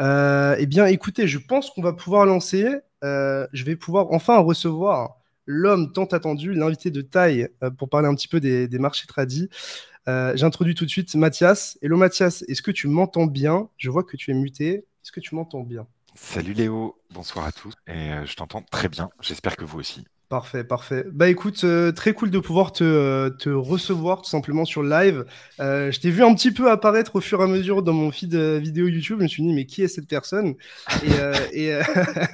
Euh, eh bien, écoutez, je pense qu'on va pouvoir lancer. Euh, je vais pouvoir enfin recevoir l'homme tant attendu, l'invité de taille, euh, pour parler un petit peu des, des marchés tradis. J'introduis tout de suite Mathias. Hello Mathias, est-ce que tu m'entends bien Je vois que tu es muté. Est-ce que tu m'entends bien Salut Léo, bonsoir à tous. Et je t'entends très bien. J'espère que vous aussi. Parfait, parfait. Bah écoute, euh, très cool de pouvoir euh, te, recevoir tout simplement sur live. Euh, je t'ai vu un petit peu apparaître au fur et à mesure dans mon feed vidéo YouTube. Je me suis dit, mais qui est cette personne Et,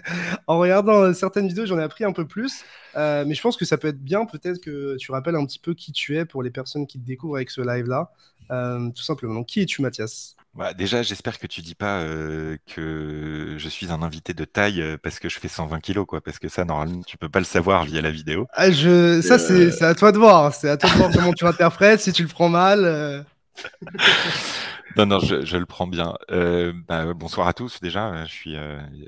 en regardant certaines vidéos, j'en ai appris un peu plus. mais je pense que ça peut être bien, peut-être que tu rappelles un petit peu qui tu es pour les personnes qui te découvrent avec ce live-là. tout simplement. qui es-tu, Mathias bah, déjà, j'espère que tu dis pas que je suis un invité de taille parce que je fais 120 kilos, quoi. Parce que ça, normalement, tu peux pas le savoir via la vidéo. Ah, ça, euh, c'est à toi de voir. Hein, c'est à toi de voir comment tu interprètes, si tu le prends mal. Euh. non, non, je, le prends bien. Euh, bah, bonsoir à tous. Déjà, je suis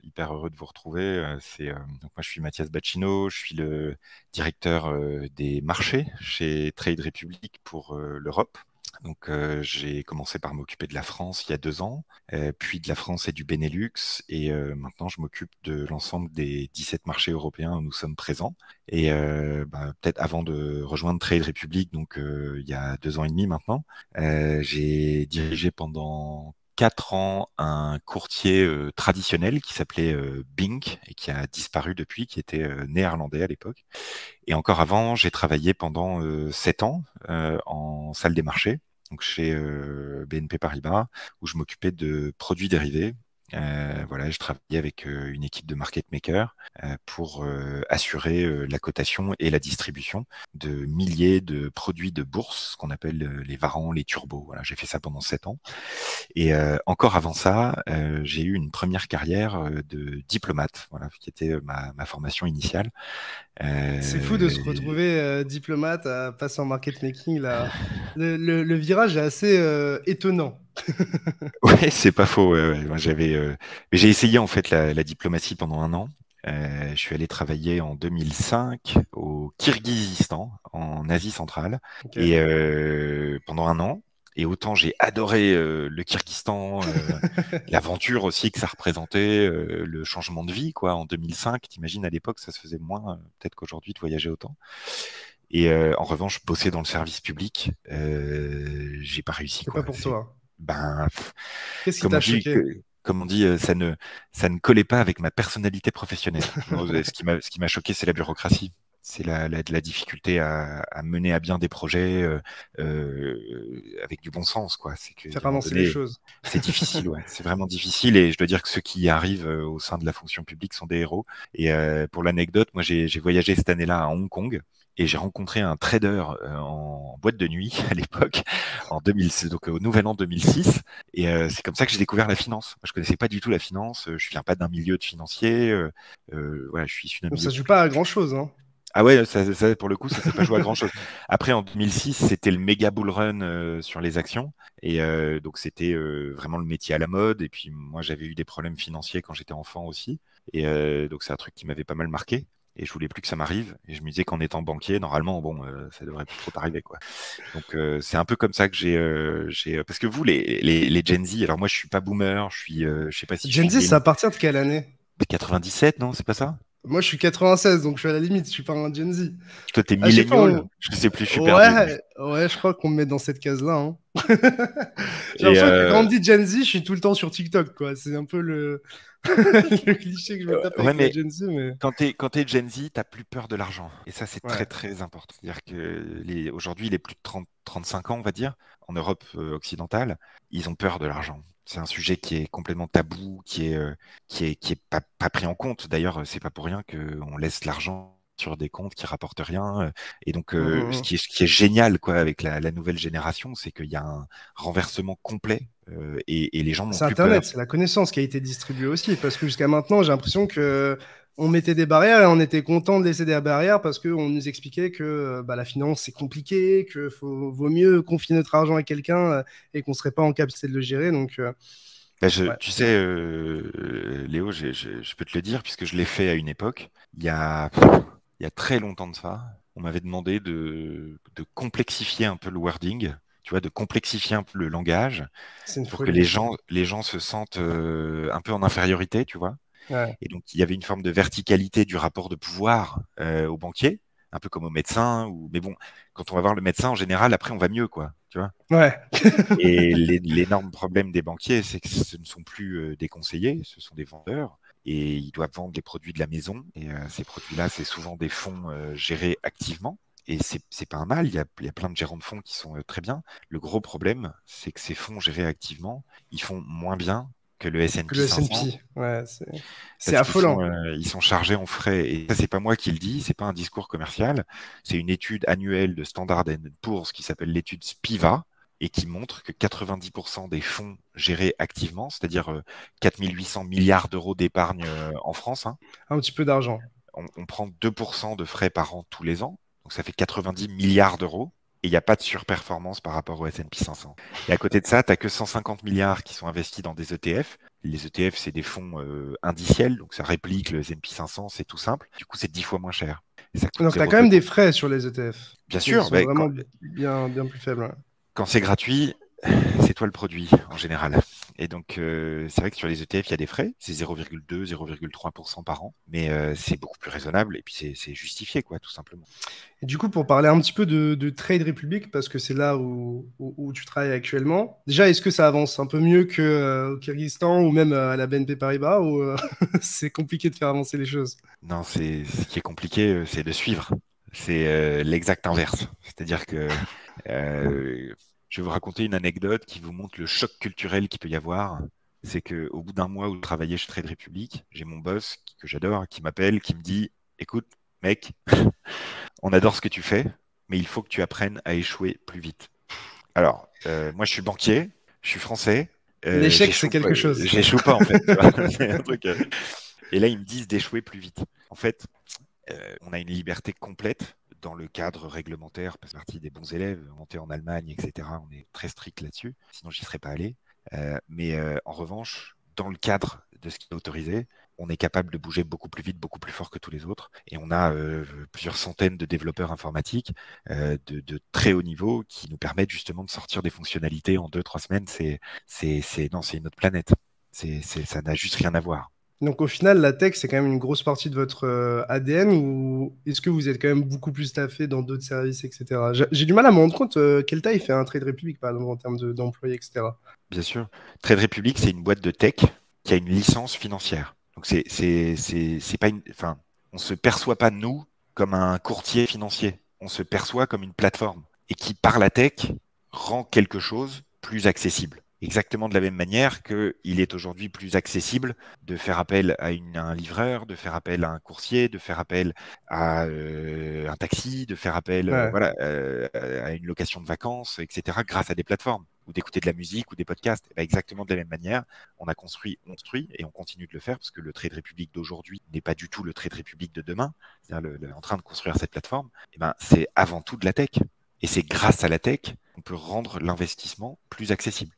hyper heureux de vous retrouver. moi, je suis Mathias Bacchino. Je suis le directeur des marchés chez Trade Republic pour l'Europe. Donc j'ai commencé par m'occuper de la France il y a deux ans, puis de la France et du Benelux, et maintenant je m'occupe de l'ensemble des 17 marchés européens où nous sommes présents. Et bah, peut-être avant de rejoindre Trade Republic, donc il y a deux ans et demi maintenant, j'ai dirigé pendant 4 ans un courtier traditionnel qui s'appelait Bing et qui a disparu depuis, qui était néerlandais à l'époque. Et encore avant, j'ai travaillé pendant 7 ans en salle des marchés, donc chez BNP Paribas, où je m'occupais de produits dérivés euh, voilà, je travaillais avec euh, une équipe de market makers euh, pour assurer la cotation et la distribution de milliers de produits de bourse, ce qu'on appelle les varants, les turbos. Voilà, j'ai fait ça pendant sept ans. Et encore avant ça, j'ai eu une première carrière de diplomate, voilà, qui était ma, ma formation initiale. C'est fou euh, de se retrouver euh, diplomate à passer en market making. Là. Le, virage est assez euh, étonnant. Oui, c'est pas faux. J'avais, j'ai essayé en fait la, diplomatie pendant un an. je suis allé travailler en 2005 au Kirghizistan, en Asie centrale, et pendant un an. Et autant j'ai adoré euh, le Kyrgyzstan, euh, l'aventure aussi que ça représentait, euh, le changement de vie, quoi. En 2005, t'imagines, à l'époque, ça se faisait moins, peut-être qu'aujourd'hui, de voyager autant. Et en revanche, bosser dans le service public, j'ai pas réussi. quoi. pour toi. Hein. Ben, qu'est-ce qui t'a choqué comme on dit, ça ne, ça ne collait pas avec ma personnalité professionnelle. ce qui m'a choqué, c'est la bureaucratie c'est la, la, difficulté à, mener à bien des projets euh, euh, avec du bon sens. Quoi. C'est que, les choses. C'est difficile, ouais. c'est vraiment difficile. Et je dois dire que ceux qui arrivent euh, au sein de la fonction publique sont des héros. Et pour l'anecdote, moi j'ai, voyagé cette année-là à Hong Kong et j'ai rencontré un trader en boîte de nuit à l'époque, en 2006, donc au Nouvel An 2006. Et c'est comme ça que j'ai découvert la finance. je connaissais pas du tout la finance. Je viens pas d'un milieu de financier. je suis issu Ça joue pas à grand chose, hein. Ah ouais, ça, pour le coup, ça s'est pas joué à grand chose. Après, en 2006, c'était le méga bull run euh, sur les actions. Et euh, donc, c'était euh, vraiment le métier à la mode. Et puis, moi, j'avais eu des problèmes financiers quand j'étais enfant aussi. Et donc, c'est un truc qui m'avait pas mal marqué. Et je voulais plus que ça m'arrive. Et je me disais qu'en étant banquier, normalement, bon, ça devrait plus trop arriver, quoi. Donc, c'est un peu comme ça que j'ai, parce que vous, les, les, Gen Z, alors moi, je suis pas boomer, je suis, je sais pas si. Gen Z, ça à partir de quelle année 97, non C'est pas ça moi, je suis 96, donc je suis à la limite, je suis pas un Gen Z. Toi, t'es ah, millénial, je sais plus, je suis perdu. Ouais, je crois qu'on me met dans cette case-là. quand on dit Gen Z, je suis tout le temps sur TikTok, quoi. C'est un peu le... cliché que je me euh, tape avec Gen Z. Quand t'es es Gen Z, t'as plus peur de l'argent. Et ça, c'est très, très important. cest dire que les... aujourd'hui, les plus de 35 ans, on va dire, en Europe euh, occidentale, ils ont peur de l'argent c'est un sujet qui est complètement tabou, qui est, euh, qui est, qui est pas, pris en compte. D'ailleurs, euh, c'est pas pour rien qu'on laisse l'argent sur des comptes qui rapportent rien. Euh, et donc, mmh, mmh, ce, mmh. qui est, ce, qui est, génial quoi, avec la, nouvelle génération, c'est qu'il y a un renversement complet et, les gens C'est Internet, c'est la connaissance qui a été distribuée aussi. Parce que jusqu'à maintenant, j'ai l'impression que on mettait des barrières et on était content de laisser des barrières parce qu'on nous expliquait que euh, bah, la finance c'est compliqué, que vaut mieux confier notre argent à quelqu'un euh, et qu'on serait pas en capacité de le gérer. Donc, euh, bah, tu sais, Léo, je, peux te le dire puisque je l'ai fait à une époque. Il y a, il y très longtemps de ça, on m'avait demandé de, complexifier un peu le wording. Tu vois, de complexifier un peu le langage pour que les gens, les gens se sentent un peu en infériorité, tu vois. Et donc, il y avait une forme de verticalité du rapport de pouvoir aux euh, au banquier, un peu comme au médecin. Ou... Mais bon, quand on va voir le médecin, en général, après, on va mieux, quoi. Tu vois ouais. Et l'énorme problème des banquiers, c'est que ce ne sont plus euh, des conseillers, ce sont des vendeurs. Et ils doivent vendre les produits de la maison. Et euh, ces produits-là, c'est souvent des fonds gérés activement. Et c'est pas un mal, il y, a, il y, a, plein de gérants de fonds qui sont très bien. Le gros problème, c'est que ces fonds gérés activement, ils font moins bien que le S&P. ouais, c'est affolant. Euh, ils sont, chargés en frais et ça c'est pas moi qui le dis, c'est pas un discours commercial, c'est une étude annuelle de Standard Poor's qui s'appelle l'étude Spiva et qui montre que 90% des fonds gérés activement, c'est-à-dire 4800 euh, milliards d'euros d'épargne euh, en France, hein, un petit peu d'argent. On, on prend 2% de frais par an tous les ans, donc ça fait 90 milliards d'euros et il n'y a pas de surperformance par rapport au S&P 500. Et à côté de ça, tu n'as que 150 milliards qui sont investis dans des ETF. Les ETF, c'est des fonds euh, indiciels, donc ça réplique le S&P 500, c'est tout simple. Du coup, c'est 10 fois moins cher. donc, tu as quand même des frais sur les ETF. Bien sûr. Ils vraiment bien, bien plus faibles. Quand c'est gratuit, c'est toi le produit, en général. Et donc, euh, c'est vrai que sur les ETF, il y a des frais, c'est 0,2, 0,3% par an, mais euh, c'est beaucoup plus raisonnable et puis c'est justifié, quoi, tout simplement. Et du coup, pour parler un petit peu de, de Trade Republic, parce que c'est là où, tu travailles actuellement, déjà, est-ce que ça avance un peu mieux qu'au euh, Kyrgyzstan ou même à la BNP Paribas, ou c'est compliqué de faire avancer les choses Non, c'est ce qui est compliqué, c'est de suivre. C'est l'exact inverse. C'est-à-dire que. Je vais vous raconter une anecdote qui vous montre le choc culturel qu'il peut y avoir. C'est qu'au bout d'un mois où je travaillais chez Trade Republic, j'ai mon boss que j'adore qui m'appelle, qui me dit Écoute, mec, on adore ce que tu fais, mais il faut que tu apprennes à échouer plus vite. Alors, euh, moi, je suis banquier, je suis français. L'échec, euh, c'est quelque chose. J'échoue pas, en fait. Euh. Et là, ils me disent d'échouer plus vite. En fait, on a une liberté complète dans le cadre réglementaire, parce que des bons élèves, monter en Allemagne, etc. On est très strict là-dessus, sinon j'y serais pas allé. Euh, mais euh, en revanche, dans le cadre de ce qui est autorisé, on est capable de bouger beaucoup plus vite, beaucoup plus fort que tous les autres. Et on a euh, plusieurs centaines de développeurs informatiques de, très haut niveau qui nous permettent justement de sortir des fonctionnalités en deux, trois semaines. C'est, c'est, non, c'est une autre planète. ça n'a juste rien à voir. Donc au final, la tech, c'est quand même une grosse partie de votre euh, ADN ou est-ce que vous êtes quand même beaucoup plus staffé dans d'autres services, etc. J'ai du mal à me rendre compte euh, quelle taille fait un Trade Republic, par en termes d'employés, etc. Bien sûr. Trade Republic, c'est une boîte de tech qui a une licence financière. Donc c'est pas une... Enfin, on ne se perçoit pas, nous, comme un courtier financier. On se perçoit comme une plateforme et qui, par la tech, rend quelque chose plus accessible exactement de la même manière qu'il est aujourd'hui plus accessible de faire appel à, une, un livreur, de faire appel à un coursier, de faire appel à euh, un taxi, de faire appel euh, voilà, euh, à une location de vacances, etc., grâce à des plateformes ou d'écouter de la musique ou des podcasts. Eh ben, exactement de la même manière, on a construit, on construit et on continue de le faire parce que le trade république d'aujourd'hui n'est pas du tout le trade république de demain. C'est-à-dire en train de construire cette plateforme, et eh ben, c'est avant tout de la tech. Et c'est grâce à la tech qu'on peut rendre l'investissement plus accessible.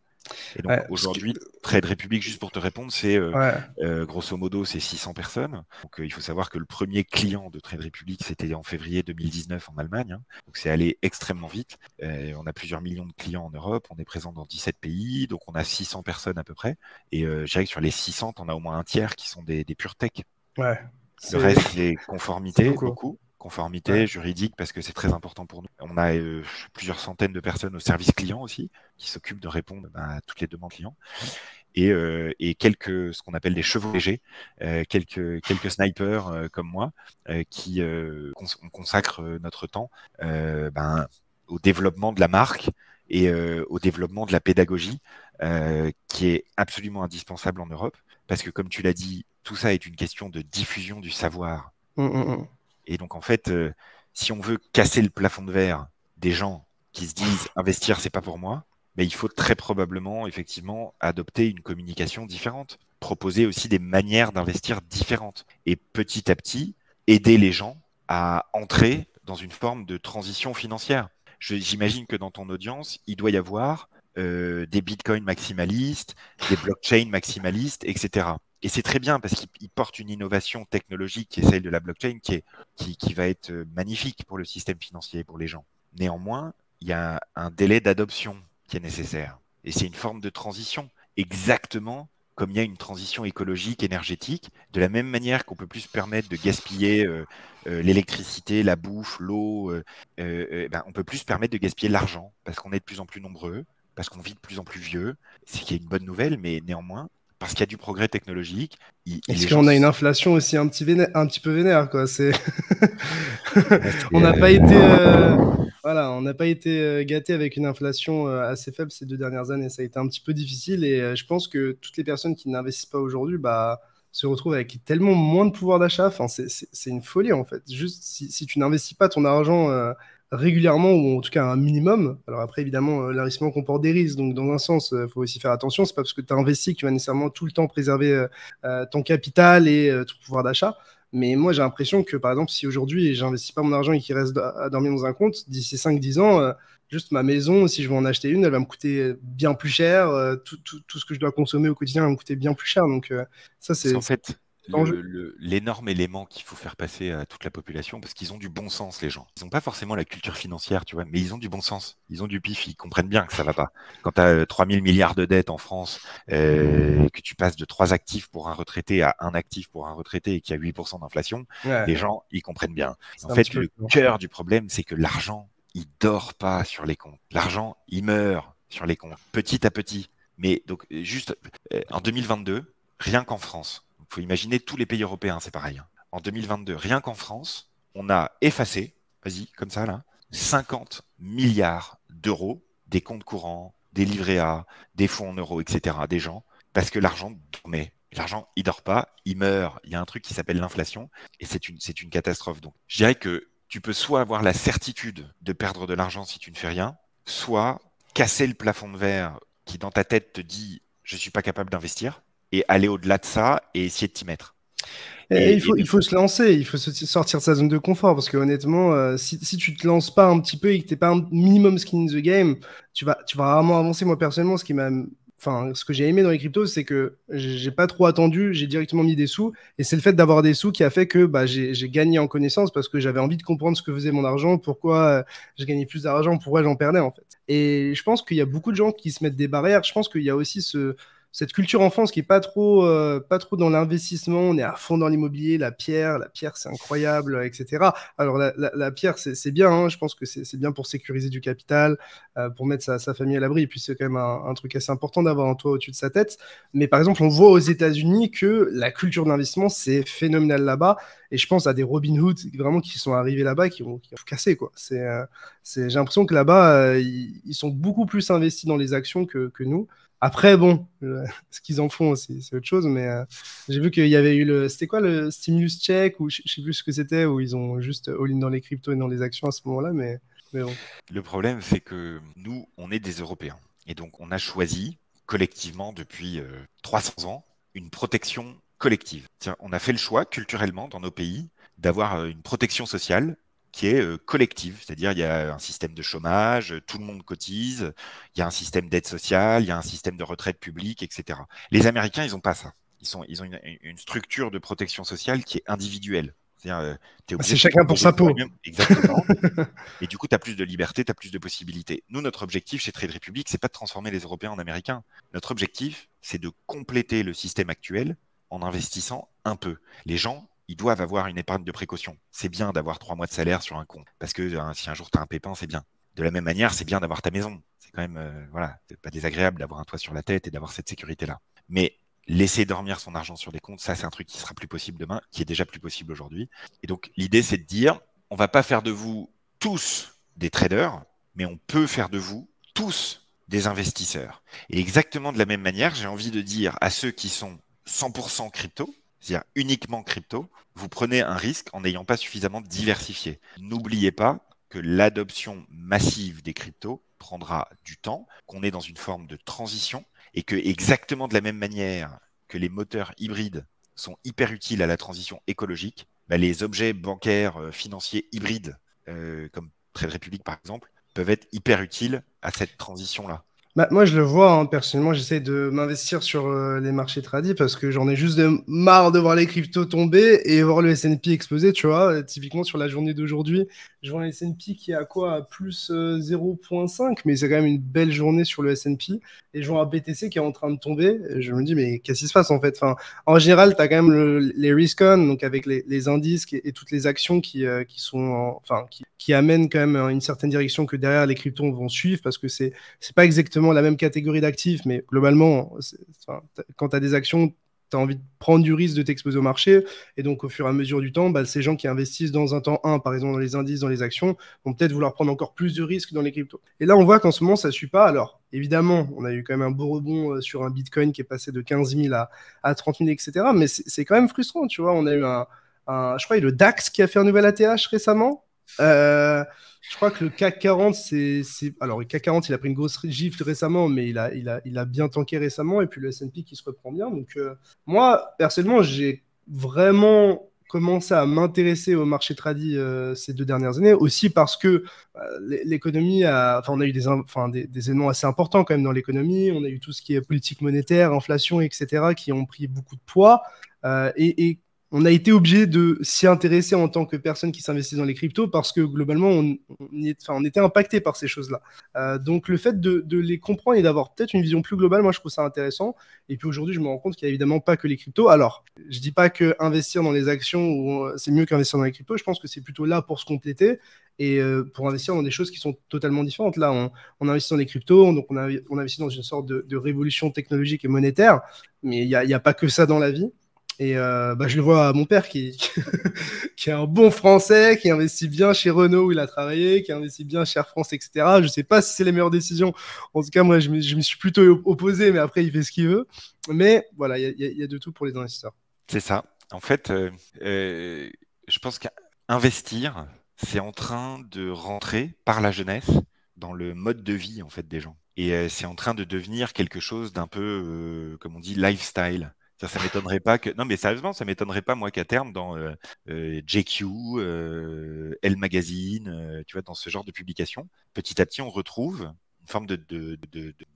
Et donc aujourd'hui, Trade Republic, juste pour te répondre, c'est euh, euh, grosso modo c'est 600 personnes. Donc euh, il faut savoir que le premier client de Trade Republic c'était en février 2019 en Allemagne. Hein. Donc c'est allé extrêmement vite. on a plusieurs millions de clients en Europe. On est présent dans 17 pays. Donc on a 600 personnes à peu près. Et je sur les 600, on a au moins un tiers qui sont des, des pure tech. Le reste, c'est conformité beaucoup conformité juridique, parce que c'est très important pour nous. On a euh, plusieurs centaines de personnes au service client aussi, qui s'occupent de répondre ben, à toutes les demandes clients. Euh, et, quelques ce qu'on appelle des chevaux légers, euh, quelques quelques snipers comme moi qui consacrent notre temps ben, au développement de la marque et au développement de la pédagogie qui est absolument indispensable en Europe parce que comme tu l'as dit, tout ça est une question de diffusion du savoir. Mmh, mmh, mmh. Et donc, en fait, euh, si on veut casser le plafond de verre des gens qui se disent investir, c'est pas pour moi, mais il faut très probablement, effectivement, adopter une communication différente, proposer aussi des manières d'investir différentes et petit à petit aider les gens à entrer dans une forme de transition financière. J'imagine que dans ton audience, il doit y avoir euh, des bitcoins maximalistes, des blockchains maximalistes, etc et c'est très bien parce qu'il porte une innovation technologique qui est celle de la blockchain qui, est, qui, va être euh, magnifique pour le système financier, et pour les gens. Néanmoins, il y a un délai d'adoption qui est nécessaire. Et c'est une forme de transition, exactement comme il y a une transition écologique, énergétique, de la même manière qu'on peut plus se permettre de gaspiller euh, euh, l'électricité, la bouffe, l'eau, euh, ben on peut plus se permettre de gaspiller l'argent, parce qu'on est de plus en plus nombreux, parce qu'on vit de plus en plus vieux, ce qui est une bonne nouvelle, mais néanmoins, parce qu'il y a du progrès technologique. Est-ce qu'on a une inflation aussi un petit, un petit peu vénère quoi C'est on n'a pas été euh, euh, voilà, on n'a pas été euh, gâté avec une inflation assez faible ces deux dernières années. Ça a été un petit peu difficile et je pense que toutes les personnes qui n'investissent pas aujourd'hui, bah se retrouvent avec tellement moins de pouvoir d'achat. Enfin, c'est une folie en fait. Juste si, tu n'investis pas ton argent régulièrement ou en tout cas un minimum. Alors après, évidemment, euh, l'investissement comporte des risques. Donc, dans un sens, il euh, faut aussi faire attention. C'est pas parce que tu as investi que tu vas nécessairement tout le temps préserver euh, ton capital et ton pouvoir d'achat. Mais moi, j'ai l'impression que, par exemple, si aujourd'hui, j'investis pas mon argent et qu'il reste à dormir dans un compte, d'ici 5-10 ans, juste ma maison, si je veux en acheter une, elle va me coûter bien plus cher. Tout, tout, tout, ce que je dois consommer au quotidien va me coûter bien plus cher. Donc, ça, c'est. En fait, l'énorme élément qu'il faut faire passer à toute la population, parce qu'ils ont du bon sens, les gens. Ils n'ont pas forcément la culture financière, tu vois, mais ils ont du bon sens. Ils ont du pif, ils comprennent bien que ça va pas. Quand tu as 3000 milliards de dettes en France, euh, que tu passes de 3 actifs pour un retraité à un actif pour un retraité et qu'il y a 8% d'inflation, les gens, ils comprennent bien. En fait, le cœur du problème, c'est que l'argent, il dort pas sur les comptes. L'argent, il meurt sur les comptes, petit à petit. Mais donc, euh, juste euh, en 2022, rien qu'en France, faut imaginer tous les pays européens, c'est pareil. Hein. En 2022, rien qu'en France, on a effacé, vas-y, comme ça là, 50 milliards d'euros des comptes courants, des livrets A, des fonds en euros, etc., des gens, parce que l'argent dormait. L'argent, il dort pas, il meurt. Il y a un truc qui s'appelle l'inflation, et c'est une, catastrophe. Donc, je dirais que tu peux soit avoir la certitude de perdre de l'argent si tu ne fais rien, soit casser le plafond de verre qui, dans ta tête, te dit, je suis pas capable d'investir, et aller au-delà de ça et essayer de t'y mettre. Eh, il, faut, il faut se lancer, il faut sortir de sa zone de confort parce que honnêtement, euh, si, si, tu te lances pas un petit peu et que tu n'es pas un minimum skin in the game, tu vas, tu vas rarement avancer. Moi personnellement, ce qui m'a, enfin, ce que j'ai aimé dans les cryptos, c'est que j'ai pas trop attendu, j'ai directement mis des sous et c'est le fait d'avoir des sous qui a fait que bah, j'ai gagné en connaissance parce que j'avais envie de comprendre ce que faisait mon argent, pourquoi euh, j'ai gagné plus d'argent, pourquoi j'en perdais en fait. Et je pense qu'il y a beaucoup de gens qui se mettent des barrières. Je pense qu'il y a aussi ce, cette culture en qui est pas trop, euh, pas trop dans l'investissement. On est à fond dans l'immobilier, la pierre, la pierre c'est incroyable, etc. Alors la, pierre c'est bien, hein. je pense que c'est bien pour sécuriser du capital, euh, pour mettre sa, famille à l'abri. Et puis c'est quand même un, truc assez important d'avoir un toit au-dessus de sa tête. Mais par exemple, on voit aux États-Unis que la culture d'investissement c'est phénoménal là-bas. Et je pense à des Robin Hood vraiment qui sont arrivés là-bas qui ont, qui ont cassé quoi. Euh, c'est, j'ai l'impression que là-bas ils, sont beaucoup plus investis dans les actions que, que nous. Après, bon, euh, ce qu'ils en font, c'est, autre chose, mais euh, j'ai vu qu'il y avait eu le. C'était quoi le stimulus check Ou je sais plus ce que c'était, où ils ont juste all-in dans les cryptos et dans les actions à ce moment-là, mais, mais bon. Le problème, c'est que nous, on est des Européens. Et donc, on a choisi collectivement depuis 300 euh, ans une protection collective. on a fait le choix culturellement dans nos pays d'avoir une protection sociale qui est euh, collective, c'est-à-dire il y a un système de chômage, euh, tout le monde cotise, il y a un système d'aide sociale, il y a un système de retraite publique, etc. Les Américains, ils n'ont pas ça. Ils, ont une, structure de protection sociale qui est individuelle. Euh, bah, c'est chacun pour sa peau. Exactement. et du coup, tu as plus de liberté, tu as plus de possibilités. Nous, notre objectif chez Trade Republic, c'est pas de transformer les Européens en Américains. Notre objectif, c'est de compléter le système actuel en investissant un peu. Les gens, ils doivent avoir une épargne de précaution. C'est bien d'avoir trois mois de salaire sur un compte, parce que euh, si un jour tu as un pépin, c'est bien. De la même manière, c'est bien d'avoir ta maison. C'est quand même, euh, voilà, pas désagréable d'avoir un toit sur la tête et d'avoir cette sécurité-là. Mais laisser dormir son argent sur des comptes, ça, c'est un truc qui sera plus possible demain, qui est déjà plus possible aujourd'hui. Et donc, l'idée, c'est de dire, on va pas faire de vous tous des traders, mais on peut faire de vous tous des investisseurs. Et exactement de la même manière, j'ai envie de dire à ceux qui sont 100% crypto, c'est-à-dire uniquement crypto, vous prenez un risque en n'ayant pas suffisamment diversifié. N'oubliez pas que l'adoption massive des cryptos prendra du temps, qu'on est dans une forme de transition et que exactement de la même manière que les moteurs hybrides sont hyper utiles à la transition écologique, bah, les objets bancaires, euh, financiers hybrides, euh, comme Trade Republic par exemple, peuvent être hyper utiles à cette transition-là. Bah, moi, je le vois, hein, personnellement, j'essaie de m'investir sur euh, les marchés tradis parce que j'en ai juste de marre de voir les cryptos tomber et voir le SP exploser, tu vois. Euh, typiquement, sur la journée d'aujourd'hui, je vois un S&P qui est à quoi à plus 0.5, euh, mais c'est quand même une belle journée sur le S&P. Et je vois un BTC qui est en train de tomber. Je me dis, mais qu'est-ce qui se passe en fait enfin, En général, tu as quand même les risk donc avec les, indices et, toutes les actions qui, euh, qui sont, enfin, qui, amènent quand même une certaine direction que derrière les cryptos vont suivre, parce que ce n'est pas exactement la même catégorie d'actifs, mais globalement, quand tu as des actions, tu as envie de prendre du risque de t'exposer au marché. Et donc, au fur et à mesure du temps, bah, ces gens qui investissent dans un temps 1, par exemple dans les indices, dans les actions, vont peut-être vouloir prendre encore plus de risques dans les cryptos. Et là, on voit qu'en ce moment, ça ne suit pas. Alors, évidemment, on a eu quand même un beau rebond euh, sur un Bitcoin qui est passé de 15 000 à, 30 000, etc. Mais c'est quand même frustrant, tu vois. On a eu un, je crois, le DAX qui a fait un nouvel ATH récemment. Euh, je crois que le CAC 40, c'est. Alors, le CAC 40, il a pris une grosse gifle récemment, mais il a, il a, il a bien tanké récemment. Et puis le SP qui se reprend bien. Donc, euh, moi, personnellement, j'ai vraiment commencé à m'intéresser au marché tradi euh, ces deux dernières années, aussi parce que l'économie a, enfin, on a eu des, enfin, des, éléments assez importants quand même dans l'économie. On a eu tout ce qui est politique monétaire, inflation, etc., qui ont pris beaucoup de poids. et, on a été obligé de s'y intéresser en tant que personne qui s'investit dans les cryptos parce que globalement, on, était impacté par ces choses-là. Euh, donc le fait de, les comprendre et d'avoir peut-être une vision plus globale, moi je trouve ça intéressant. Et puis aujourd'hui, je me rends compte qu'il n'y a évidemment pas que les cryptos. Alors, je ne dis pas que investir dans les actions, euh, c'est mieux qu'investir dans les cryptos. Je pense que c'est plutôt là pour se compléter et euh, pour investir dans des choses qui sont totalement différentes. Là, on, investit dans les cryptos, donc on, investit dans une sorte de, révolution technologique et monétaire, mais il n'y a, pas que ça dans la vie. Et euh, bah, je le vois à mon père qui, qui est un bon Français, qui investit bien chez Renault où il a travaillé, qui investit bien chez Air France, etc. Je ne sais pas si c'est les meilleures décisions. En tout cas, moi, je me, suis plutôt opposé, mais après, il fait ce qu'il veut. Mais voilà, il y, y, a de tout pour les investisseurs. C'est ça. En fait, euh, euh, je pense qu'investir, c'est en train de rentrer par la jeunesse dans le mode de vie en fait des gens. Et c'est en train de devenir quelque chose d'un peu, comme on dit, lifestyle. Ça, ça m'étonnerait pas que. Non, mais sérieusement, ça m'étonnerait pas, moi, qu'à terme, dans JQ, euh, Elle euh, euh, Magazine, euh, tu vois, dans ce genre de publication, petit à petit, on retrouve une forme de,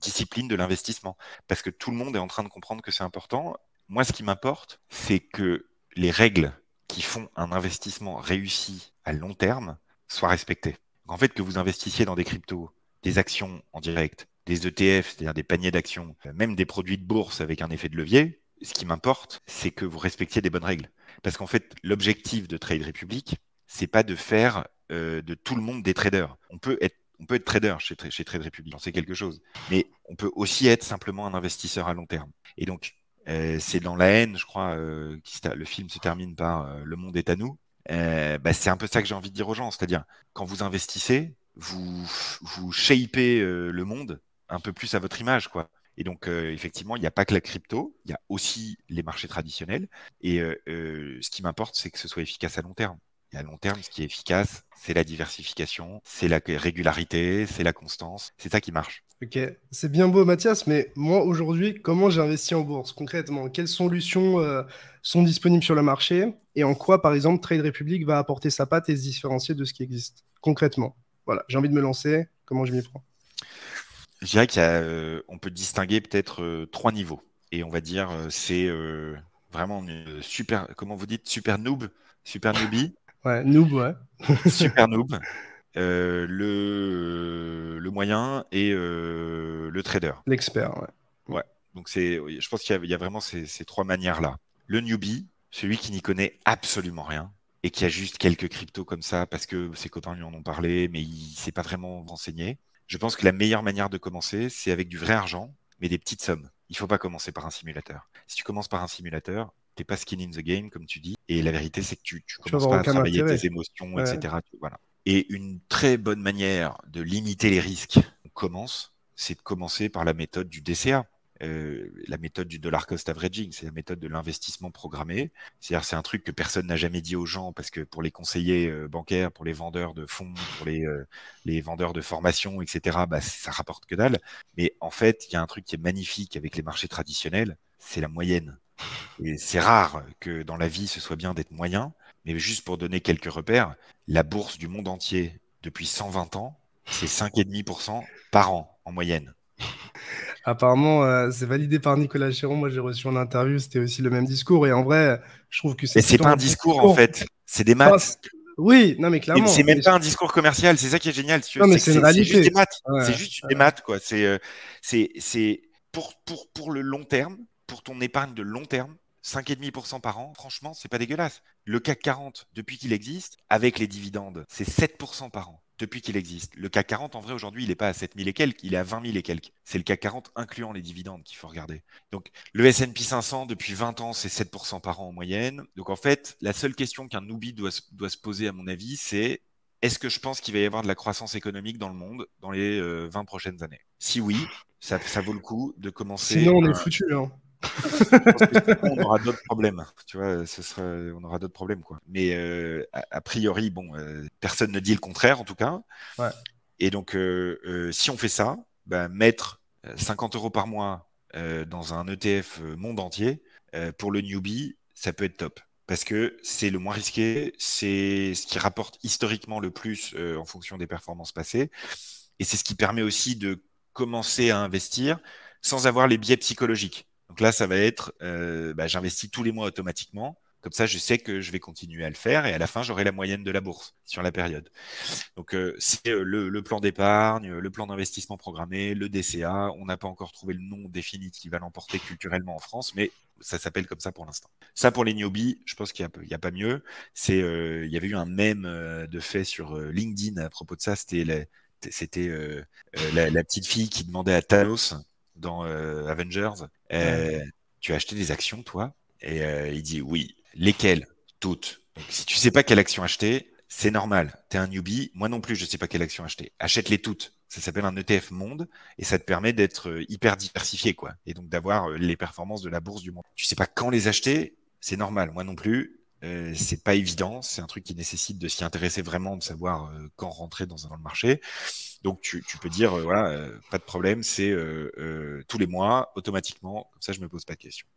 discipline de l'investissement. Parce que tout le monde est en train de comprendre que c'est important. Moi, ce qui m'importe, c'est que les règles qui font un investissement réussi à long terme soient respectées. en fait, que vous investissiez dans des cryptos, des actions en direct, des ETF, c'est-à-dire des paniers d'actions, même des produits de bourse avec un effet de levier, ce qui m'importe, c'est que vous respectiez des bonnes règles. Parce qu'en fait, l'objectif de Trade Republic, c'est pas de faire euh, de tout le monde des traders. On peut être, on peut être trader chez, chez Trade Republic, c'est quelque chose. Mais on peut aussi être simplement un investisseur à long terme. Et donc, euh, c'est dans La haine, je crois, euh, que le film se termine par Le monde est à nous. Bah, c'est un peu ça que j'ai envie de dire aux gens. C'est-à-dire, quand vous investissez, vous, vous shapez le monde un peu plus à votre image, quoi. Et donc, euh, effectivement, il n'y a pas que la crypto, il y a aussi les marchés traditionnels. Et euh, euh, ce qui m'importe, c'est que ce soit efficace à long terme. Et à long terme, ce qui est efficace, c'est la diversification, c'est la régularité, c'est la constance. C'est ça qui marche. Ok, c'est bien beau Mathias, mais moi aujourd'hui, comment j'ai investi en bourse concrètement Quelles solutions sont disponibles sur le marché Et en quoi, par exemple, Trade Republic va apporter sa patte et se différencier de ce qui existe concrètement Voilà, j'ai envie de me lancer, comment je m'y prends je dirais qu'on euh, peut distinguer peut-être euh, trois niveaux. Et on va dire, euh, c'est vraiment super, comment vous dites, super noob, super newbie. ouais, noob, ouais. super noob. Le, moyen et le trader. L'expert, ouais. Ouais. Donc je pense qu'il y, a vraiment ces, ces trois manières-là. Le newbie, celui qui n'y connaît absolument rien, et qui a juste quelques cryptos comme ça parce que ses copains lui en ont parlé, mais il ne s'est pas vraiment renseigné je pense que la meilleure manière de commencer, c'est avec du vrai argent, mais des petites sommes. Il ne faut pas commencer par un simulateur. Si tu commences par un simulateur, t'es pas skin in the game, comme tu dis. Et la vérité, c'est que tu, commences pas à travailler tes émotions, etc. Voilà. Et une très bonne manière de limiter les risques, on commence, c'est de commencer par la méthode du DCA. Euh, la méthode du dollar cost averaging, c'est la méthode de l'investissement programmé. C'est-à-dire, c'est un truc que personne n'a jamais dit aux gens parce que pour les conseillers euh, bancaires, pour les vendeurs de fonds, pour les, euh, les vendeurs de formation, etc., bah, ça rapporte que dalle. Mais en fait, il y a un truc qui est magnifique avec les marchés traditionnels, c'est la moyenne. c'est rare que dans la vie, ce soit bien d'être moyen. Mais juste pour donner quelques repères, la bourse du monde entier depuis 120 ans, c'est 5,5% par an en moyenne. Apparemment, euh, c'est validé par Nicolas Chéron. Moi, j'ai reçu en interview, c'était aussi le même discours. Et en vrai, je trouve que c'est. Mais c'est pas un discours, en fait. C'est des maths. oui, non, mais clairement. C'est même pas un discours commercial. C'est ça qui est génial. non, c'est juste des maths. c'est juste des maths, quoi. Euh, c'est, pour, pour, pour le long terme, pour ton épargne de long terme, 5,5% par an, franchement, c'est pas dégueulasse. Le CAC 40, depuis qu'il existe, avec les dividendes, c'est 7% par an depuis qu'il existe. Le CAC 40, en vrai, aujourd'hui, il n'est pas à 7000 et quelques, il est à 20 000 et quelques. C'est le CAC 40 incluant les dividendes qu'il faut regarder. Donc, le S&P 500, depuis 20 ans, c'est 7% par an en moyenne. Donc, en fait, la seule question qu'un newbie doit, se poser, à mon avis, c'est est-ce que je pense qu'il va y avoir de la croissance économique dans le monde dans les 20 euh, prochaines années Si oui, ça, vaut le coup de commencer. Sinon, on est foutu. Hein on aura d'autres problèmes, tu vois, ce on aura d'autres problèmes, quoi. Mais euh, a, priori, bon, euh, personne ne dit le contraire, en tout cas. Et donc, euh, si on fait ça, bah, mettre 50 euros par mois dans un ETF monde entier, pour le newbie, ça peut être top. Parce que c'est le moins risqué, c'est ce qui rapporte historiquement le plus en fonction des performances passées, et c'est ce qui permet aussi de commencer à investir sans avoir les biais psychologiques. Donc là, ça va être, euh, bah, j'investis tous les mois automatiquement. Comme ça, je sais que je vais continuer à le faire et à la fin, j'aurai la moyenne de la bourse sur la période. Donc, euh, c'est euh, le, plan d'épargne, le plan d'investissement programmé, le DCA. On n'a pas encore trouvé le nom définitif qui va l'emporter culturellement en France, mais ça s'appelle comme ça pour l'instant. Ça, pour les newbies, je pense qu'il n'y a, pas mieux. il y avait eu un mème de fait sur LinkedIn à propos de ça. C'était la, petite fille qui demandait à Thanos dans euh, Avengers. Euh, tu as acheté des actions, toi Et euh, il dit oui. Lesquelles Toutes. si tu sais pas quelle action acheter, c'est normal. t'es un newbie. Moi non plus, je sais pas quelle action acheter. Achète-les toutes. Ça s'appelle un ETF monde et ça te permet d'être hyper diversifié, quoi. Et donc d'avoir les performances de la bourse du monde. Tu sais pas quand les acheter, c'est normal. Moi non plus, euh, c'est pas évident, c'est un truc qui nécessite de s'y intéresser vraiment, de savoir euh, quand rentrer dans, un le marché. Donc tu, peux dire, euh, voilà, pas de problème, c'est tous les mois, automatiquement, comme ça je me pose pas de questions.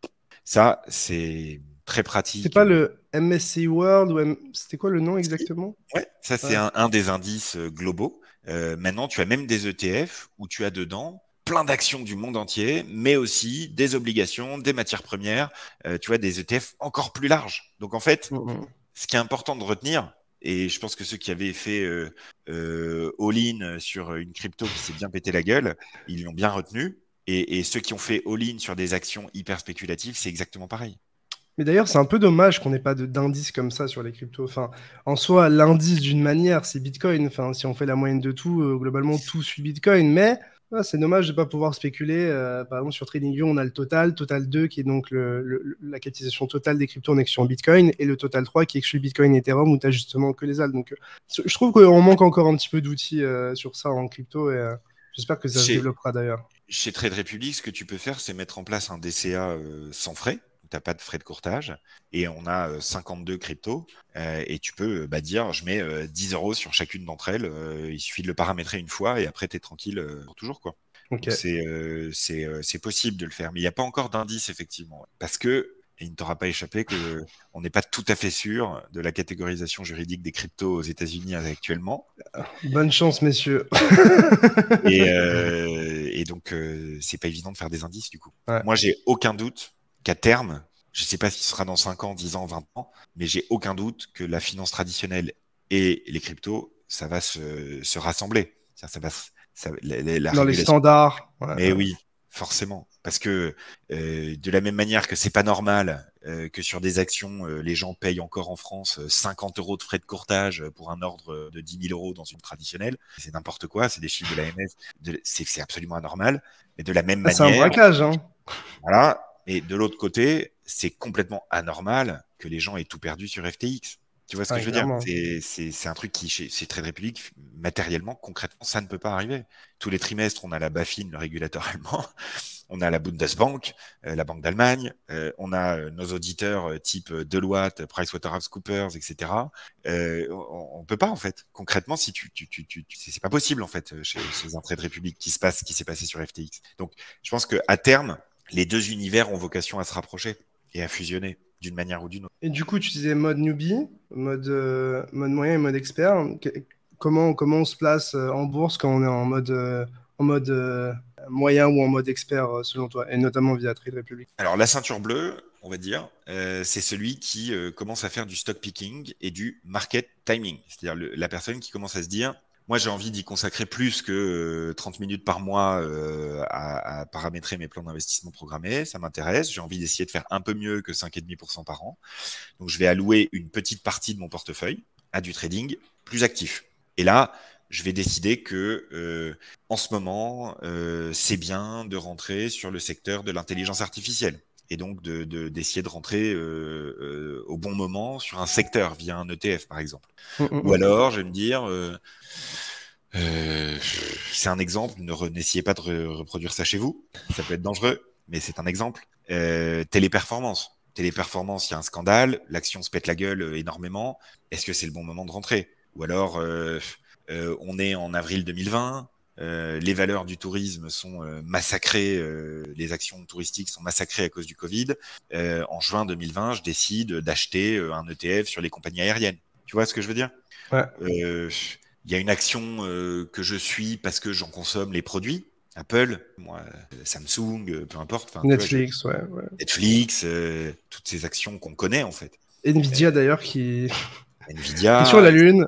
Ça, c'est très pratique. C'est pas le MSC World ou c'était quoi le nom exactement Ouais, ça c'est un, des indices globaux. maintenant, tu as même des ETF où tu as dedans plein d'actions du monde entier, mais aussi des obligations, des matières premières, euh, tu vois, des ETF encore plus larges. Donc en fait, mm, mm. ce qui est important de retenir, et je pense que ceux qui avaient fait euh, euh, all-in sur une crypto qui s'est bien pété la gueule, ils l'ont bien retenu. Et, ceux qui ont fait all-in sur des actions hyper spéculatives, c'est exactement pareil. Mais d'ailleurs, c'est un peu dommage qu'on n'ait pas d'indice comme ça sur les cryptos. en soi, l'indice d'une manière, c'est Bitcoin. si on fait la moyenne de tout, globalement, tout suit Bitcoin. Mais ah, c'est dommage de ne pas pouvoir spéculer. Euh, par exemple, sur TradingView, on a le total, total 2 qui est donc le, la capitalisation totale des cryptos en en Bitcoin, et le total 3 qui exclut Bitcoin et Ethereum où tu as justement que les alt. Donc, euh, je trouve qu'on manque encore un petit peu d'outils euh, sur ça en crypto et j'espère que ça se développera d'ailleurs. Chez Trade Republic, ce que tu peux faire, c'est mettre en place un DCA sans frais tu n'as pas de frais de courtage et on a 52 euh, cryptos euh, et tu peux euh, bah, dire je mets 10 euros sur chacune d'entre elles, il suffit de le paramétrer une fois et après tu es tranquille pour toujours quoi. C'est possible de le faire, mais il n'y a pas encore d'indice effectivement. Parce que il ne t'aura pas échappé qu'on n'est pas tout à fait sûr de la catégorisation juridique des cryptos aux États-Unis actuellement. Bonne chance, messieurs. et, donc, c'est pas évident de faire des indices du coup. Moi, j'ai aucun doute qu'à terme, je ne sais pas si ce sera dans 5 ans, 10 ans, 20 ans, mais j'ai aucun doute que la finance traditionnelle et les cryptos, ça va se, rassembler. Ça va, dans les standards. Mais oui, forcément. Parce que euh, de la même manière que c'est pas normal euh, que sur des actions, euh, les gens payent encore en France 50 euros de frais de courtage pour un ordre de 10 000 euros dans une traditionnelle, c'est n'importe quoi, c'est des chiffres de l'AMS, c'est absolument anormal. Mais de la même manière. Ah, c'est un braquage. Hein. Voilà. Et de l'autre côté, c'est complètement anormal que les gens aient tout perdu sur FTX. Tu vois ce que je veux dire C'est un truc qui, chez, chez Trade Republic, matériellement, concrètement, ça ne peut pas arriver. Tous les trimestres, on a la BaFin, le régulateur allemand, on a la Bundesbank, euh, la Banque d'Allemagne, euh, on a euh, nos auditeurs type Deloitte, PricewaterhouseCoopers, etc. on ne peut pas, en fait. Concrètement, si tu, tu, tu, c'est pas possible, en fait, chez, chez un Trade Republic qui se passe, qui s'est passé sur FTX. Donc, je pense qu'à terme, les deux univers ont vocation à se rapprocher et à fusionner d'une manière ou d'une autre. Et du coup, tu disais mode newbie, mode, euh, moyen et mode expert. Comment, on se place euh, en bourse quand on est en mode, euh, moyen ou en mode expert selon toi, et notamment via Trade Republic Alors la ceinture bleue, on va dire, c'est celui qui commence à faire du stock picking et du market timing. C'est-à-dire la personne qui commence à se dire, moi j'ai envie d'y consacrer plus que 30 euh, minutes par mois euh, à, paramétrer mes plans d'investissement programmés, ça m'intéresse, j'ai envie d'essayer de faire un peu mieux que 5,5% par an. Donc je vais allouer une petite partie de mon portefeuille à du trading plus actif. Et là, je vais décider que euh, en ce moment, c'est bien de rentrer sur le secteur de l'intelligence artificielle et donc d'essayer de, d'essayer de, rentrer euh, euh, au bon moment sur un secteur via un ETF par exemple. Mmh, mmh, Ou mmh. alors, je vais me dire, euh, c'est un exemple, n'essayez pas de reproduire ça chez vous, ça peut être dangereux, mais c'est un exemple. téléperformance. Téléperformance, il y a un scandale, l'action se pète la gueule énormément, est-ce que c'est le bon moment de rentrer Ou alors, on est en avril 2020, euh, les valeurs du tourisme sont euh, massacrées, euh, les actions touristiques sont massacrées à cause du Covid. en juin 2020, je décide d'acheter un ETF sur les compagnies aériennes. Tu vois ce que je veux dire Il y a une action que je suis parce que j'en consomme les produits. Apple, Samsung, peu importe. Netflix, ouais, Netflix, toutes ces actions qu'on connaît en fait. Nvidia d'ailleurs qui. Nvidia. sur la lune.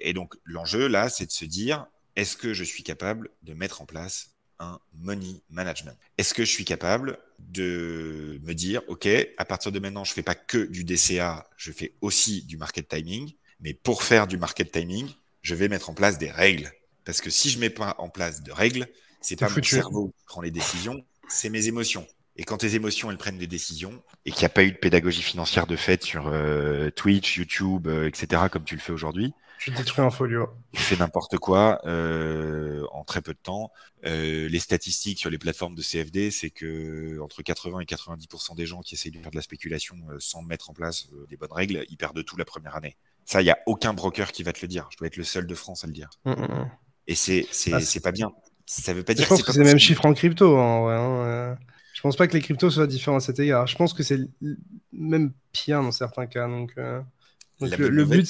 et donc l'enjeu là, c'est de se dire, est-ce que je suis capable de mettre en place un money management Est-ce que je suis capable de me dire, OK, à partir de maintenant, je ne fais pas que du DCA, je fais aussi du market timing, mais pour faire du market timing, je vais mettre en place des règles. Parce que si je ne mets pas en place de règles, c'est pas mon cerveau qui prend les décisions, c'est mes émotions et quand tes émotions elles prennent des décisions et qu'il n'y a pas eu de pédagogie financière de fait sur euh, Twitch, YouTube, euh, etc., comme tu le fais aujourd'hui. Tu détruis en folio. Tu fais n'importe quoi euh, en très peu de temps. les statistiques sur les plateformes de CFD, c'est que entre 80 et 90% des gens qui essayent de faire de la spéculation sans mettre en place des bonnes règles, ils perdent tout la première année. Ça, il n'y a aucun broker qui va te le dire. Je dois être le seul de France à le dire. Mmh, mmh, mmh. Et ah, c'est pas bien. Ça veut pas dire je pense que c'est les mêmes chiffres en crypto. en hein, pense pas que les cryptos soient différents à cet égard. Je pense que c'est même pire dans certains cas. Donc, euh. le, but.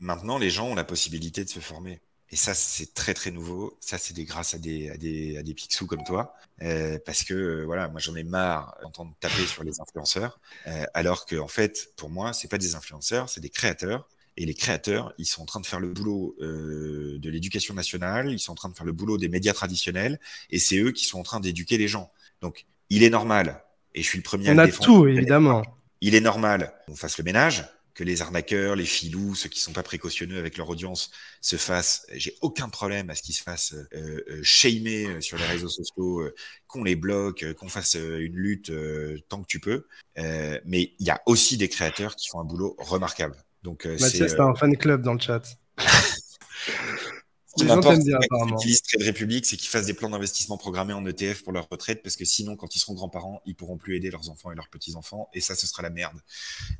Maintenant, les gens ont la possibilité de se former. Et ça, c'est très très nouveau. Ça, c'est des grâce à des à des, à des comme toi, euh, parce que euh, voilà, moi j'en ai marre d'entendre taper sur les influenceurs, alors que en fait, pour moi, c'est pas des influenceurs, c'est des créateurs. Et les créateurs, ils sont en train de faire le boulot de l'éducation nationale, ils sont en train de faire le boulot des médias traditionnels, et c'est eux qui sont en train d'éduquer les gens. Donc il est normal, et je suis le premier à le défendre. On a tout, évidemment. Il est normal qu'on fasse le ménage, que les arnaqueurs, les filous, ceux qui sont pas précautionneux avec leur audience se fassent, j'ai aucun problème à ce qu'ils se fassent euh, euh shamer euh, sur les réseaux sociaux, euh, qu'on les bloque, qu'on fasse une lutte tant que tu peux. mais il y a aussi des créateurs qui font un boulot remarquable. Donc, Mathias, t'as un fan club dans le chat. Ce qui m'importe, c'est qu'ils République, c'est qu'ils fassent des plans d'investissement programmés en ETF pour leur retraite, parce que sinon, quand ils seront grands-parents, ils pourront plus aider leurs enfants et leurs petits-enfants, et ça, ce sera la merde.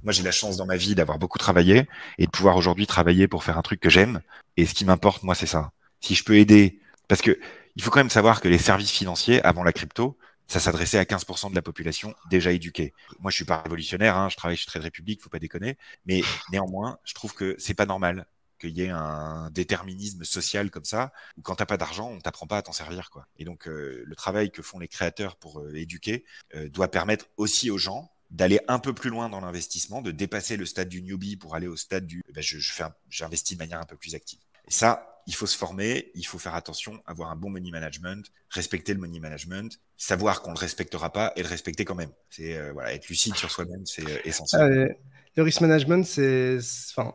Moi, j'ai la chance dans ma vie d'avoir beaucoup travaillé et de pouvoir aujourd'hui travailler pour faire un truc que j'aime. Et ce qui m'importe, moi, c'est ça. Si je peux aider, parce que il faut quand même savoir que les services financiers avant la crypto, ça s'adressait à 15% de la population déjà éduquée. Moi, je suis pas révolutionnaire, hein, je travaille chez Trade République, faut pas déconner, mais néanmoins, je trouve que c'est pas normal qu'il y ait un déterminisme social comme ça, où quand t'as pas d'argent, on t'apprend pas à t'en servir. Quoi. Et donc euh, le travail que font les créateurs pour euh, éduquer euh, doit permettre aussi aux gens d'aller un peu plus loin dans l'investissement, de dépasser le stade du newbie pour aller au stade du eh ben, je, je fais j'investis de manière un peu plus active. Et ça, il faut se former, il faut faire attention, avoir un bon money management, respecter le money management, savoir qu'on le respectera pas et le respecter quand même. C'est voilà, être lucide sur soi-même, c'est essentiel le risk management, c'est enfin,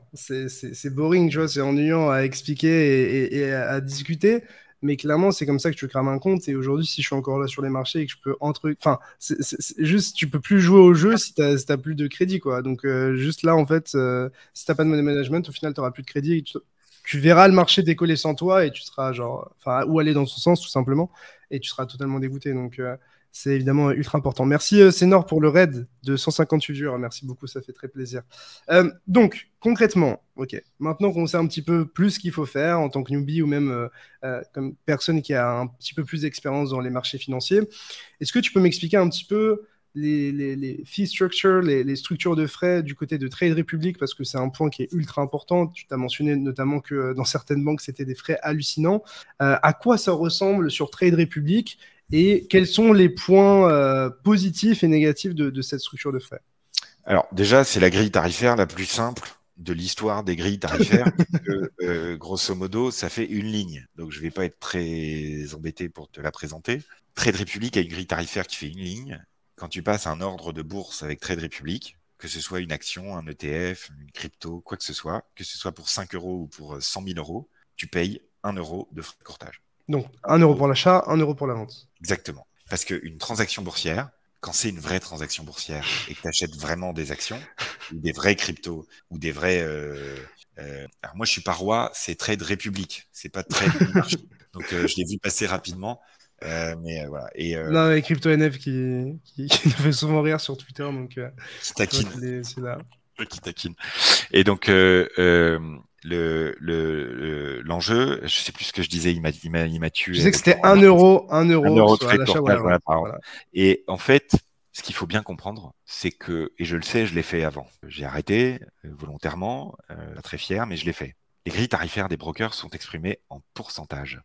boring, tu vois, c'est ennuyant à expliquer et, à, discuter. Mais clairement, c'est comme ça que tu crames un compte. Et aujourd'hui, si je suis encore là sur les marchés et que je peux entre. Enfin, c'est juste, tu peux plus jouer au jeu si tu n'as plus de crédit, quoi. Donc, euh, juste là, en fait, euh, si tu n'as pas de money management, au final, tu n'auras plus de crédit. Tu, verras le marché décoller sans toi et tu seras genre. Enfin, où aller dans son sens, tout simplement. Et tu seras totalement dégoûté. Donc. Euh, c'est évidemment ultra important. Merci euh, Sénor pour le raid de 158 jours. Merci beaucoup, ça fait très plaisir. Euh, donc, concrètement, ok. Maintenant qu'on sait un petit peu plus ce qu'il faut faire en tant que newbie ou même euh, comme personne qui a un petit peu plus d'expérience dans les marchés financiers, est-ce que tu peux m'expliquer un petit peu les, fee structures, les, structures de frais du côté de Trade Republic, parce que c'est un point qui est ultra important. Tu t'as mentionné notamment que dans certaines banques, c'était des frais hallucinants. à quoi ça ressemble sur Trade Republic et quels sont les points euh, positifs et négatifs de, cette structure de frais Alors déjà, c'est la grille tarifaire la plus simple de l'histoire des grilles tarifaires. Euh, grosso modo, ça fait une ligne. Donc je ne vais pas être très embêté pour te la présenter. Trade Republic a une grille tarifaire qui fait une ligne. Quand tu passes un ordre de bourse avec Trade Republic, que ce soit une action, un ETF, une crypto, quoi que ce soit, que ce soit pour 5 euros ou pour 100 000 euros, tu payes 1 euro de frais de courtage. Donc, un euro pour l'achat, un euro pour la vente. Exactement. Parce qu'une transaction boursière, quand c'est une vraie transaction boursière et que tu achètes vraiment des actions, des vraies cryptos, ou des vrais. Euh, euh, alors, moi, je suis pas roi, c'est trade république, c'est pas trade Donc, euh, je l'ai vu passer rapidement. mais voilà. Et, Non, mais Crypto NF qui, qui, fait souvent rire sur Twitter. Donc, qui C'est là. Qui taquine. Et donc, le, l'enjeu, je sais plus ce que je disais, il m'a, il m'a, tué. Je sais que euh, c'était 1 euro, 1 euro, euro sur Et en fait, ce qu'il faut bien comprendre, c'est que, et je le sais, je l'ai fait avant. J'ai arrêté euh, volontairement, euh, très fier, mais je l'ai fait. Les grilles tarifaires des brokers sont exprimées en pourcentage.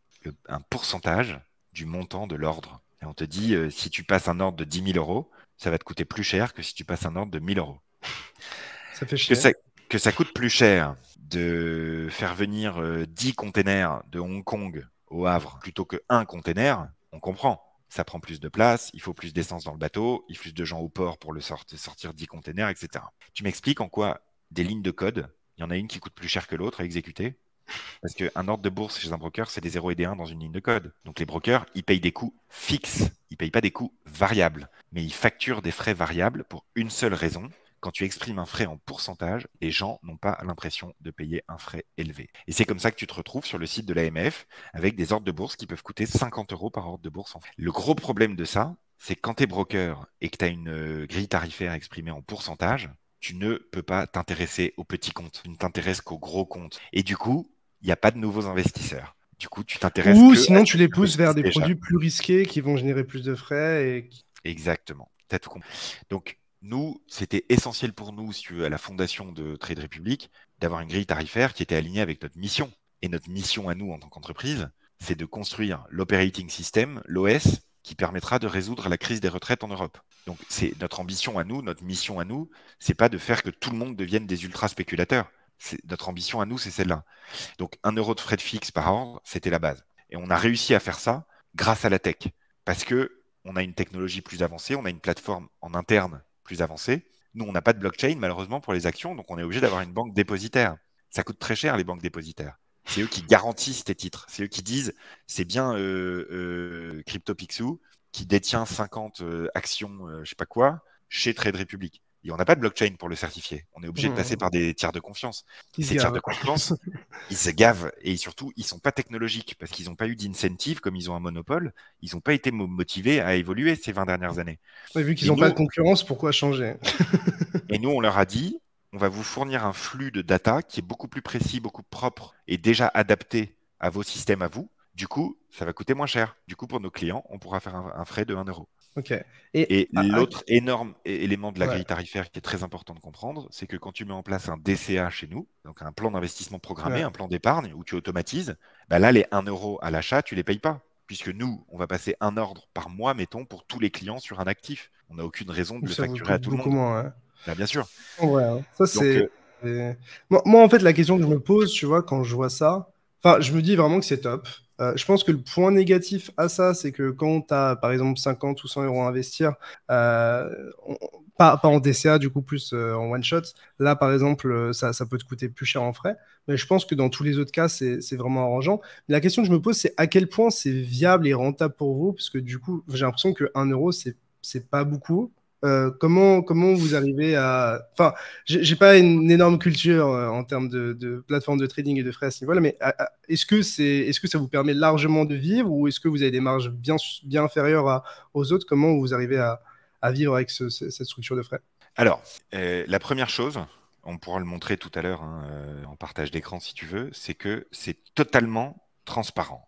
un pourcentage du montant de l'ordre. Et on te dit, si tu passes un ordre de 10 000 euros, ça va te coûter plus cher que si tu passes un ordre de 000 euros. Ça fait chier que ça coûte plus cher de faire venir 10 euh, containers de Hong Kong au Havre plutôt que un container, on comprend. Ça prend plus de place, il faut plus d'essence dans le bateau, il faut plus de gens au port pour le sortir 10 containers, etc. Tu m'expliques en quoi des lignes de code, il y en a une qui coûte plus cher que l'autre à exécuter parce qu'un ordre de bourse chez un broker, c'est des 0 et des 1 dans une ligne de code. Donc les brokers, ils payent des coûts fixes, ils ne payent pas des coûts variables. Mais ils facturent des frais variables pour une seule raison, quand tu exprimes un frais en pourcentage, les gens n'ont pas l'impression de payer un frais élevé. Et c'est comme ça que tu te retrouves sur le site de l'AMF avec des ordres de bourse qui peuvent coûter 50 euros par ordre de bourse. Le gros problème de ça, c'est quand tu es broker et que tu as une euh, grille tarifaire exprimée en pourcentage, tu ne peux pas t'intéresser aux petits comptes, tu ne t'intéresses qu'aux gros comptes. Et du coup, il n'y a pas de nouveaux investisseurs. Du coup, tu t'intéresses. Ou sinon, tu les pousses vers des produits plus risqués qui vont générer plus de frais. Et... Exactement. Donc, nous, c'était essentiel pour nous, si à la fondation de Trade Republic, d'avoir une grille tarifaire qui était alignée avec notre mission. Et notre mission à nous, en tant qu'entreprise, c'est de construire l'operating system, l'OS, qui permettra de résoudre la crise des retraites en Europe. Donc, c'est notre ambition à nous, notre mission à nous, c'est pas de faire que tout le monde devienne des ultra spéculateurs. Notre ambition à nous, c'est celle-là. Donc, un euro de frais de fixe par an, c'était la base. Et on a réussi à faire ça grâce à la tech. Parce que on a une technologie plus avancée, on a une plateforme en interne plus Nous, on n'a pas de blockchain, malheureusement, pour les actions, donc on est obligé d'avoir une banque dépositaire. Ça coûte très cher, les banques dépositaires. C'est eux qui garantissent tes titres. C'est eux qui disent, c'est bien Crypto euh, euh qui détient 50 euh, actions, euh, je sais pas quoi, chez Trade Republic. Et on n'a pas de blockchain pour le certifier. On est obligé de passer par des tiers de confiance. Ces tiers de confiance, ils se gavent et surtout, ils sont pas technologiques parce qu'ils n'ont pas eu d'incentive comme ils ont un monopole. Ils n'ont pas été motivés à évoluer ces 20 dernières années. vu qu'ils n'ont pas de concurrence, pourquoi changer Et nous, on leur a dit, on va vous fournir un flux de data qui est beaucoup plus précis, beaucoup propre et déjà adapté à vos systèmes à vous. Du coup, ça va coûter moins cher. Du coup, pour nos clients, on pourra faire un, frais de 1 euro. Et, l'autre énorme élément de la grille tarifaire qui est très important de comprendre, c'est que quand tu mets en place un DCA chez nous, donc un plan d'investissement programmé, un plan d'épargne où tu automatises, bah là, les 1 euro à l'achat, tu les payes pas. Puisque nous, on va passer un ordre par mois, mettons, pour tous les clients sur un actif. On n'a aucune raison de le facturer à tout le monde. Bah, bien sûr. Hein. Euh, moi, en fait, la question que je me pose, tu vois, quand je vois ça, Enfin, je me dis vraiment que c'est top. Euh, je pense que le point négatif à ça, c'est que quand tu as par exemple 50 ou 100 euros à investir, euh, pas, en DCA, du coup, plus euh, en one shot, là par exemple, ça, peut te coûter plus cher en frais. Mais je pense que dans tous les autres cas, c'est vraiment arrangeant. la question que je me pose, c'est à quel point c'est viable et rentable pour vous Parce que du coup, j'ai l'impression que 1 euro, c'est pas beaucoup euh, comment, comment vous arrivez à. Enfin, je n'ai pas une énorme culture euh, en termes de, plateforme de trading et de frais à ce niveau-là, mais est-ce que, est, est, ce que ça vous permet largement de vivre ou est-ce que vous avez des marges bien, bien inférieures aux autres Comment vous arrivez à, à vivre avec cette structure de frais Alors, euh, la première chose, on pourra le montrer tout à l'heure hein, en partage d'écran si tu veux, c'est que c'est totalement transparent.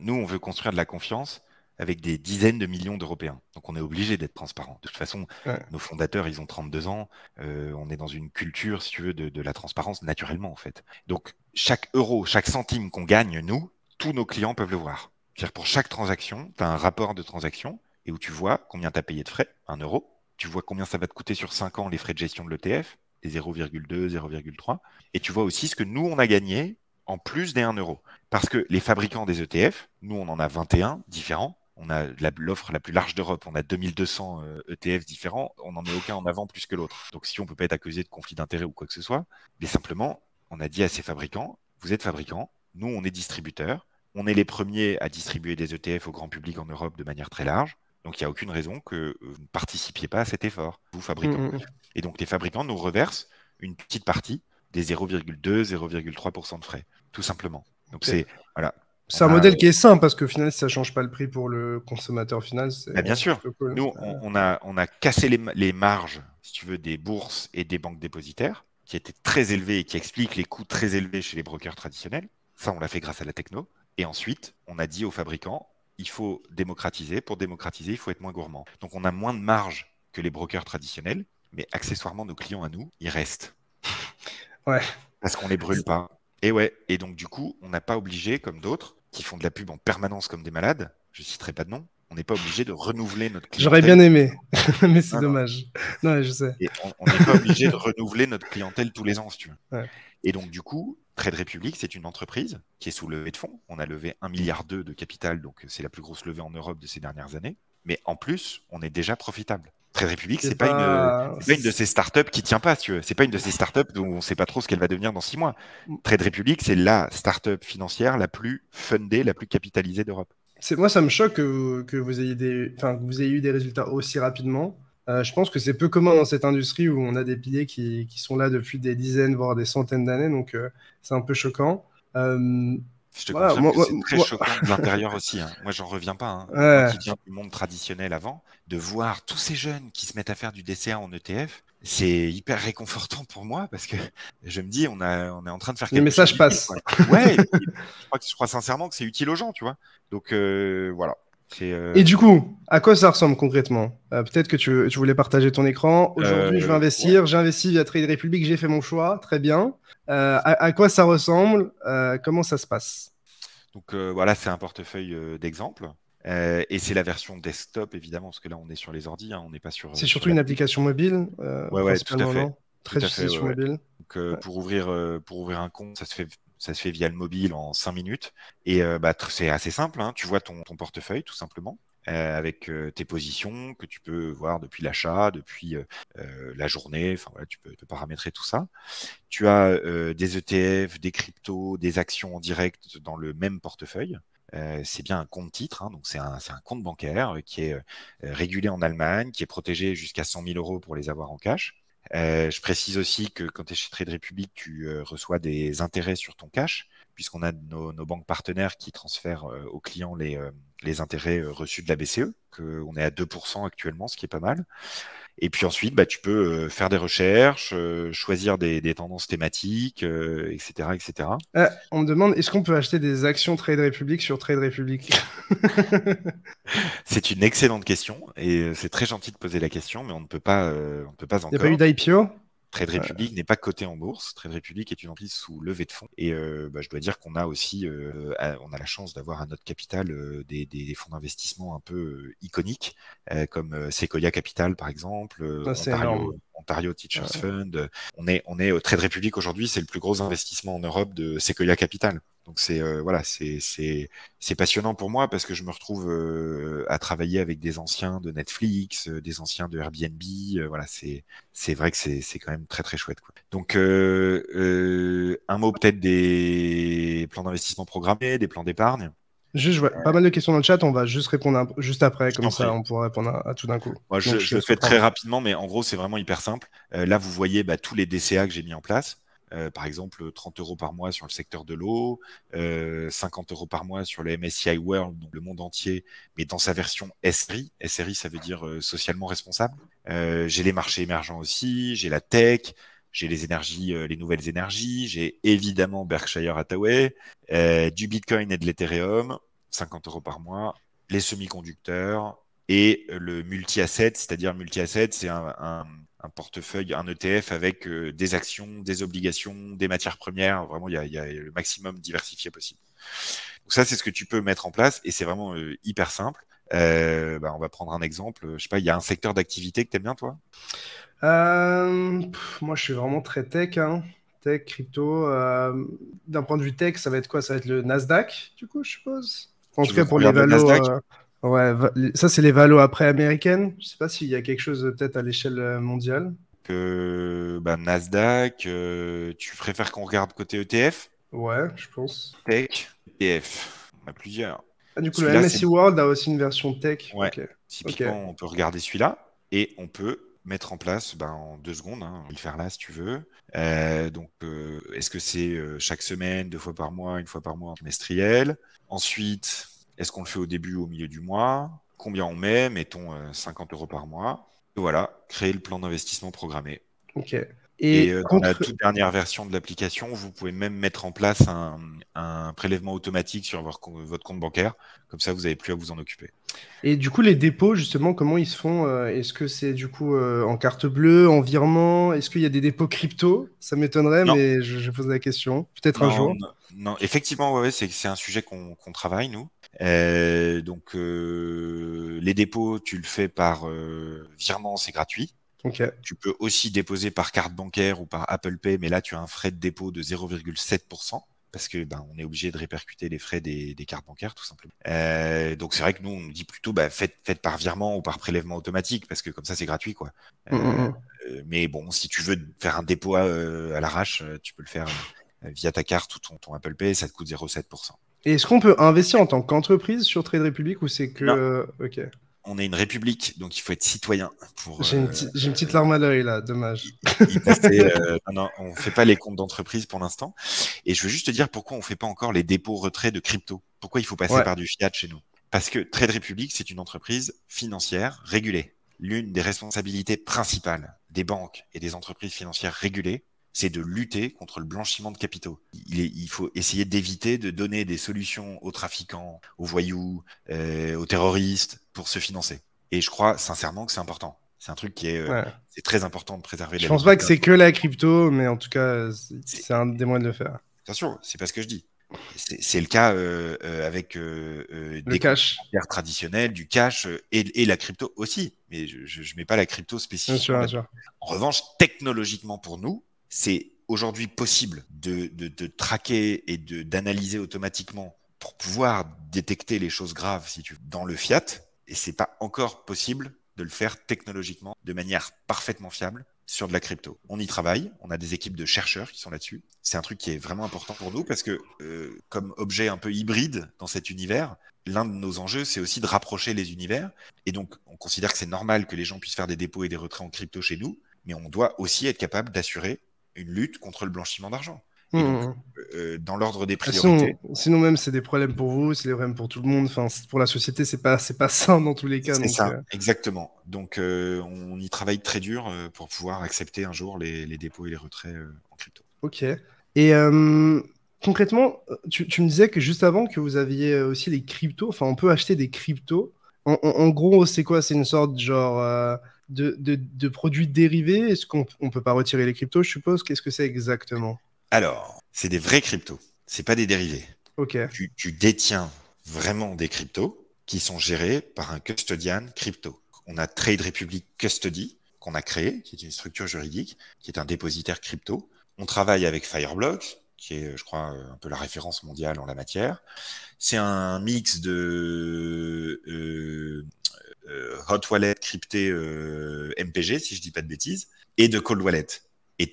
Nous, on veut construire de la confiance avec des dizaines de millions d'Européens. Donc on est obligé d'être transparent. De toute façon, nos fondateurs, ils ont 32 ans. Euh, on est dans une culture, si tu veux, de, la transparence naturellement, en fait. Donc chaque euro, chaque centime qu'on gagne, nous, tous nos clients peuvent le voir. C'est-à-dire pour chaque transaction, tu as un rapport de transaction et où tu vois combien tu as payé de frais, 1 euro. Tu vois combien ça va te coûter sur 5 ans les frais de gestion de l'ETF, des 0,2, 0,3. Et tu vois aussi ce que nous, on a gagné en plus des 1 euro. Parce que les fabricants des ETF, nous, on en a 21 différents on a l'offre la, plus large d'Europe, on a 2200 ETF euh, e différents, on n'en met aucun en avant plus que l'autre. Donc si on ne peut pas être accusé de conflit d'intérêt ou quoi que ce soit, mais simplement, on a dit à ces fabricants, vous êtes fabricants, nous on est distributeurs, on est les premiers à distribuer des ETF au grand public en Europe de manière très large, donc il n'y a aucune raison que euh, vous ne participiez pas à cet effort, vous fabricants. Mmh, mmh, mmh. Et donc les fabricants nous reversent une petite partie des 0,2-0,3% de frais, tout simplement. Donc c'est voilà, c'est un bah, modèle qui est sain parce que final, ça ne change pas le prix pour le consommateur final. c'est… Bah, bien sûr. Nous, on, a, on a cassé les, marges, si tu veux, des bourses et des banques dépositaires, qui étaient très élevées et qui expliquent les coûts très élevés chez les brokers traditionnels. Ça, on l'a fait grâce à la techno. Et ensuite, on a dit aux fabricants, il faut démocratiser. Pour démocratiser, il faut être moins gourmand. Donc, on a moins de marge que les brokers traditionnels, mais accessoirement, nos clients à nous, ils restent. Ouais. Parce qu'on ne les brûle pas. Et ouais, et donc du coup, on n'a pas obligé, comme d'autres, qui font de la pub en permanence comme des malades, je citerai pas de nom, on n'est pas obligé de renouveler notre clientèle. J'aurais bien aimé, mais c'est ah dommage. Non, je sais. on n'est pas obligé de renouveler notre clientèle tous les ans, si tu veux. Et donc, du coup, Trade Republic, c'est une entreprise qui est sous levée de fonds. On a levé 1,2 milliard de capital, donc c'est la plus grosse levée en Europe de ces dernières années. Mais en plus, on est déjà profitable. Trade Republic, c'est pas, pas, une, de ces startups qui tient pas, tu veux. C'est pas une de ces startups dont on sait pas trop ce qu'elle va devenir dans six mois. Mm. Trade République, c'est la startup financière la plus fundée, la plus capitalisée d'Europe. C'est moi, ça me choque que vous, ayez eu des résultats aussi rapidement. Euh, je pense que c'est peu commun dans cette industrie où on a des piliers qui, sont là depuis des dizaines, voire des centaines d'années, donc euh, c'est un peu choquant. Euh, je te voilà, que c'est très choquant de l'intérieur aussi. Hein. Moi, j'en reviens pas. Hein. Ouais. du monde traditionnel avant, de voir tous ces jeunes qui se mettent à faire du DCA en ETF, c'est hyper réconfortant pour moi parce que je me dis, on, a, on est en train de faire quelque chose. Les messages passent. Ouais, je, crois, je, crois, sincèrement que c'est utile aux gens, tu vois. Donc, euh, voilà. Euh, et du coup, à quoi ça ressemble concrètement euh, Peut-être que tu, voulais partager ton écran. Aujourd'hui, je euh, vais investir. J'investis via Trade Republic. J'ai fait mon choix. Très bien. À, quoi ça ressemble Comment ça se passe Donc voilà, c'est un portefeuille d'exemple. et c'est la version desktop, évidemment, parce que là, on est sur les ordi, hein, on n'est pas sur. C'est surtout une application mobile. ouais, ouais, tout à fait. Très utilisée mobile. Donc, pour, ouvrir, pour ouvrir un compte, ça se fait ça se fait via le mobile en 5 minutes. Et euh, bah, c'est assez simple. Hein. Tu vois ton, portefeuille, tout simplement. Euh, avec euh, tes positions que tu peux voir depuis l'achat, depuis la journée, enfin tu peux, paramétrer tout ça. Tu as des ETF, des cryptos, des actions en direct dans le même portefeuille. c'est bien un compte titre, hein. donc c'est un, compte bancaire qui est régulé en Allemagne, qui est protégé jusqu'à 100 000 euros pour les avoir en cash. Euh, je précise aussi que quand tu es chez Trade Republic, tu euh, reçois des intérêts sur ton cash, puisqu'on a nos, banques partenaires qui transfèrent euh, aux clients les, les intérêts reçus de la BCE, qu'on est à 2% actuellement, ce qui est pas mal. Et puis ensuite, bah, tu peux euh, faire des recherches, euh, choisir des, tendances thématiques, etc. Euh, etc. on me demande, est-ce qu'on peut acheter des actions Trade Republic sur Trade Republic C'est une excellente question et c'est très gentil de poser la question, mais on ne peut pas, on ne peut pas encore. Il n'y a pas eu d'IPO Trade Republic n'est pas coté en bourse. Trade Republic est une entreprise sous levée de fonds. Et euh, bah, je dois dire qu'on a aussi, euh, on a la chance d'avoir à notre capital euh, des, fonds d'investissement un peu iconiques, comme Sequoia Capital par exemple. c'est Ontario Teachers Fund. On est, on est au euh, Trade Republic aujourd'hui, c'est le plus gros investissement en Europe de Sequoia Capital. Donc c'est euh, voilà, c'est c'est passionnant pour moi parce que je me retrouve euh, à travailler avec des anciens de Netflix, des anciens de Airbnb. voilà, c'est c'est vrai que c'est c'est quand même très très chouette. Quoi. Donc un mot peut-être des plans d'investissement programmés, des plans d'épargne vois, pas mal de questions dans le chat, on va juste répondre juste après, comme ça on pourra répondre à, tout d'un coup. je, le fais très rapidement, mais en gros, c'est vraiment hyper simple. Euh, là, vous voyez bah, tous les DCA que j'ai mis en place. Euh, par exemple, 30 euros par mois sur le secteur de l'eau, 50 euh, euros par mois sur le MSCI World, donc le monde entier, mais dans sa version SRI. SRI, ça veut dire socialement responsable. j'ai les marchés émergents aussi, j'ai la tech, j'ai les énergies, euh, les nouvelles énergies, j'ai évidemment Berkshire Hathaway, euh, du Bitcoin et de l'Ethereum, 50 euros par mois, les semi-conducteurs et le multi-asset, c'est-à-dire multi-asset, c'est un, portefeuille, un ETF avec euh, des actions, des obligations, des matières premières. Vraiment, il y a, le maximum diversifié possible. Donc ça, c'est ce que tu peux mettre en place et c'est vraiment hyper simple. Bah, on va prendre un exemple. Je sais pas, il y a un secteur d'activité que tu aimes bien, toi euh, moi, je suis vraiment très tech. Hein. tech, crypto. Euh, d'un point de vue tech, ça va être quoi Ça va être le Nasdaq, du coup, je suppose. En tout cas, pour les valos. Euh, ouais, ça, c'est les valeurs après américaines. Je sais pas s'il y a quelque chose peut-être à l'échelle mondiale. Que bah, Nasdaq, tu préfères qu'on regarde côté ETF Ouais, je pense. Tech, ETF. On a plusieurs. Ah, du coup, le MSI World a aussi une version tech. Typiquement, on peut regarder celui-là et on peut mettre en place ben, en deux secondes. Hein, on le faire là si tu veux. Euh, donc, euh, est-ce que c'est euh, chaque semaine, deux fois par mois, une fois par mois trimestriel Ensuite, est-ce qu'on le fait au début ou au milieu du mois Combien on met Mettons 50 euros par mois. voilà, créer le plan d'investissement programmé. Ok. Et, euh, dans la toute dernière version de l'application, vous pouvez même mettre en place un, prélèvement automatique sur votre, compte bancaire. Comme ça, vous n'avez plus à vous en occuper. Et du coup, les dépôts, justement, comment ils se font euh, Est-ce que c'est du coup euh, en carte bleue, en virement Est-ce qu'il y a des dépôts crypto Ça m'étonnerait, mais je, pose la question. Peut-être un jour. Non, effectivement, c'est un sujet qu'on travaille, nous. donc, les dépôts, tu le fais par virement, c'est gratuit. Tu peux aussi déposer par carte bancaire ou par Apple Pay, mais là, tu as un frais de dépôt de 0,7% parce que ben, on est obligé de répercuter les frais des, cartes bancaires tout simplement. Euh, donc c'est vrai que nous on dit plutôt ben, faites, par virement ou par prélèvement automatique parce que comme ça c'est gratuit quoi. Mmh, mmh, mmh. Euh, mais bon si tu veux faire un dépôt euh, à, l'arrache tu peux le faire via ta carte ou ton, Apple Pay ça te coûte 0,7%. Et est-ce qu'on peut investir en tant qu'entreprise sur Trade Republic ou c'est que Ok on est une république, donc il faut être citoyen. Pour, j'ai, une, euh, petite larme à l'œil là, dommage. Euh, on ne fait pas les comptes d'entreprise pour l'instant. Et je veux juste te dire pourquoi on ne fait pas encore les dépôts retraits de crypto. Pourquoi il faut passer par du fiat chez nous Parce que Trade Republic, c'est une entreprise financière régulée. L'une des responsabilités principales des banques et des entreprises financières régulées, c'est de lutter contre le blanchiment de capitaux. Il, est, il faut essayer d'éviter de donner des solutions aux trafiquants, aux voyous, euh, aux terroristes pour se financer. Et je crois sincèrement que c'est important. C'est un truc qui est, euh, très important de préserver. Je pense pas que c'est que la crypto, mais en tout cas, c'est un des moyens de le faire. sûr c'est pas ce que je dis. C'est le cas euh, euh avec euh, des cash traditionnels, du cash et, la crypto aussi. Mais je ne mets pas la crypto spécifiquement En revanche, technologiquement pour nous, c'est aujourd'hui possible de, de, de, traquer et d'analyser automatiquement pour pouvoir détecter les choses graves, si tu dans le fiat. Et c'est pas encore possible de le faire technologiquement de manière parfaitement fiable sur de la crypto. On y travaille, on a des équipes de chercheurs qui sont là-dessus. C'est un truc qui est vraiment important pour nous parce que euh, comme objet un peu hybride dans cet univers, l'un de nos enjeux, c'est aussi de rapprocher les univers. Et donc, on considère que c'est normal que les gens puissent faire des dépôts et des retraits en crypto chez nous, mais on doit aussi être capable d'assurer une lutte contre le blanchiment d'argent. Mmh, mmh. Euh, dans l'ordre des priorités. Sinon, même, c'est des problèmes pour vous, c'est des problèmes pour tout le monde. Enfin, pour la société, c'est pas, c'est pas sain dans tous les cas. C'est ça, euh. exactement. Donc, euh, on y travaille très dur pour pouvoir accepter un jour les, dépôts et les retraits en crypto. Ok. Et concrètement, tu, me disais que juste avant que vous aviez aussi les cryptos. Enfin, on peut acheter des cryptos. En, en gros, c'est quoi C'est une sorte genre de, produits dérivés Est-ce qu'on ne peut pas retirer les cryptos, je suppose Qu'est-ce que c'est exactement Alors, c'est des vrais cryptos, c'est pas des dérivés. Ok. Tu, détiens vraiment des cryptos qui sont gérés par un custodian crypto. On a Trade Republic Custody, qu'on a créé, qui est une structure juridique, qui est un dépositaire crypto. On travaille avec Fireblock, qui est, je crois, un peu la référence mondiale en la matière. C'est un mix de euh, euh, hot Wallet crypté euh, MPG, si je dis pas de bêtises, et de Cold Wallet. Et,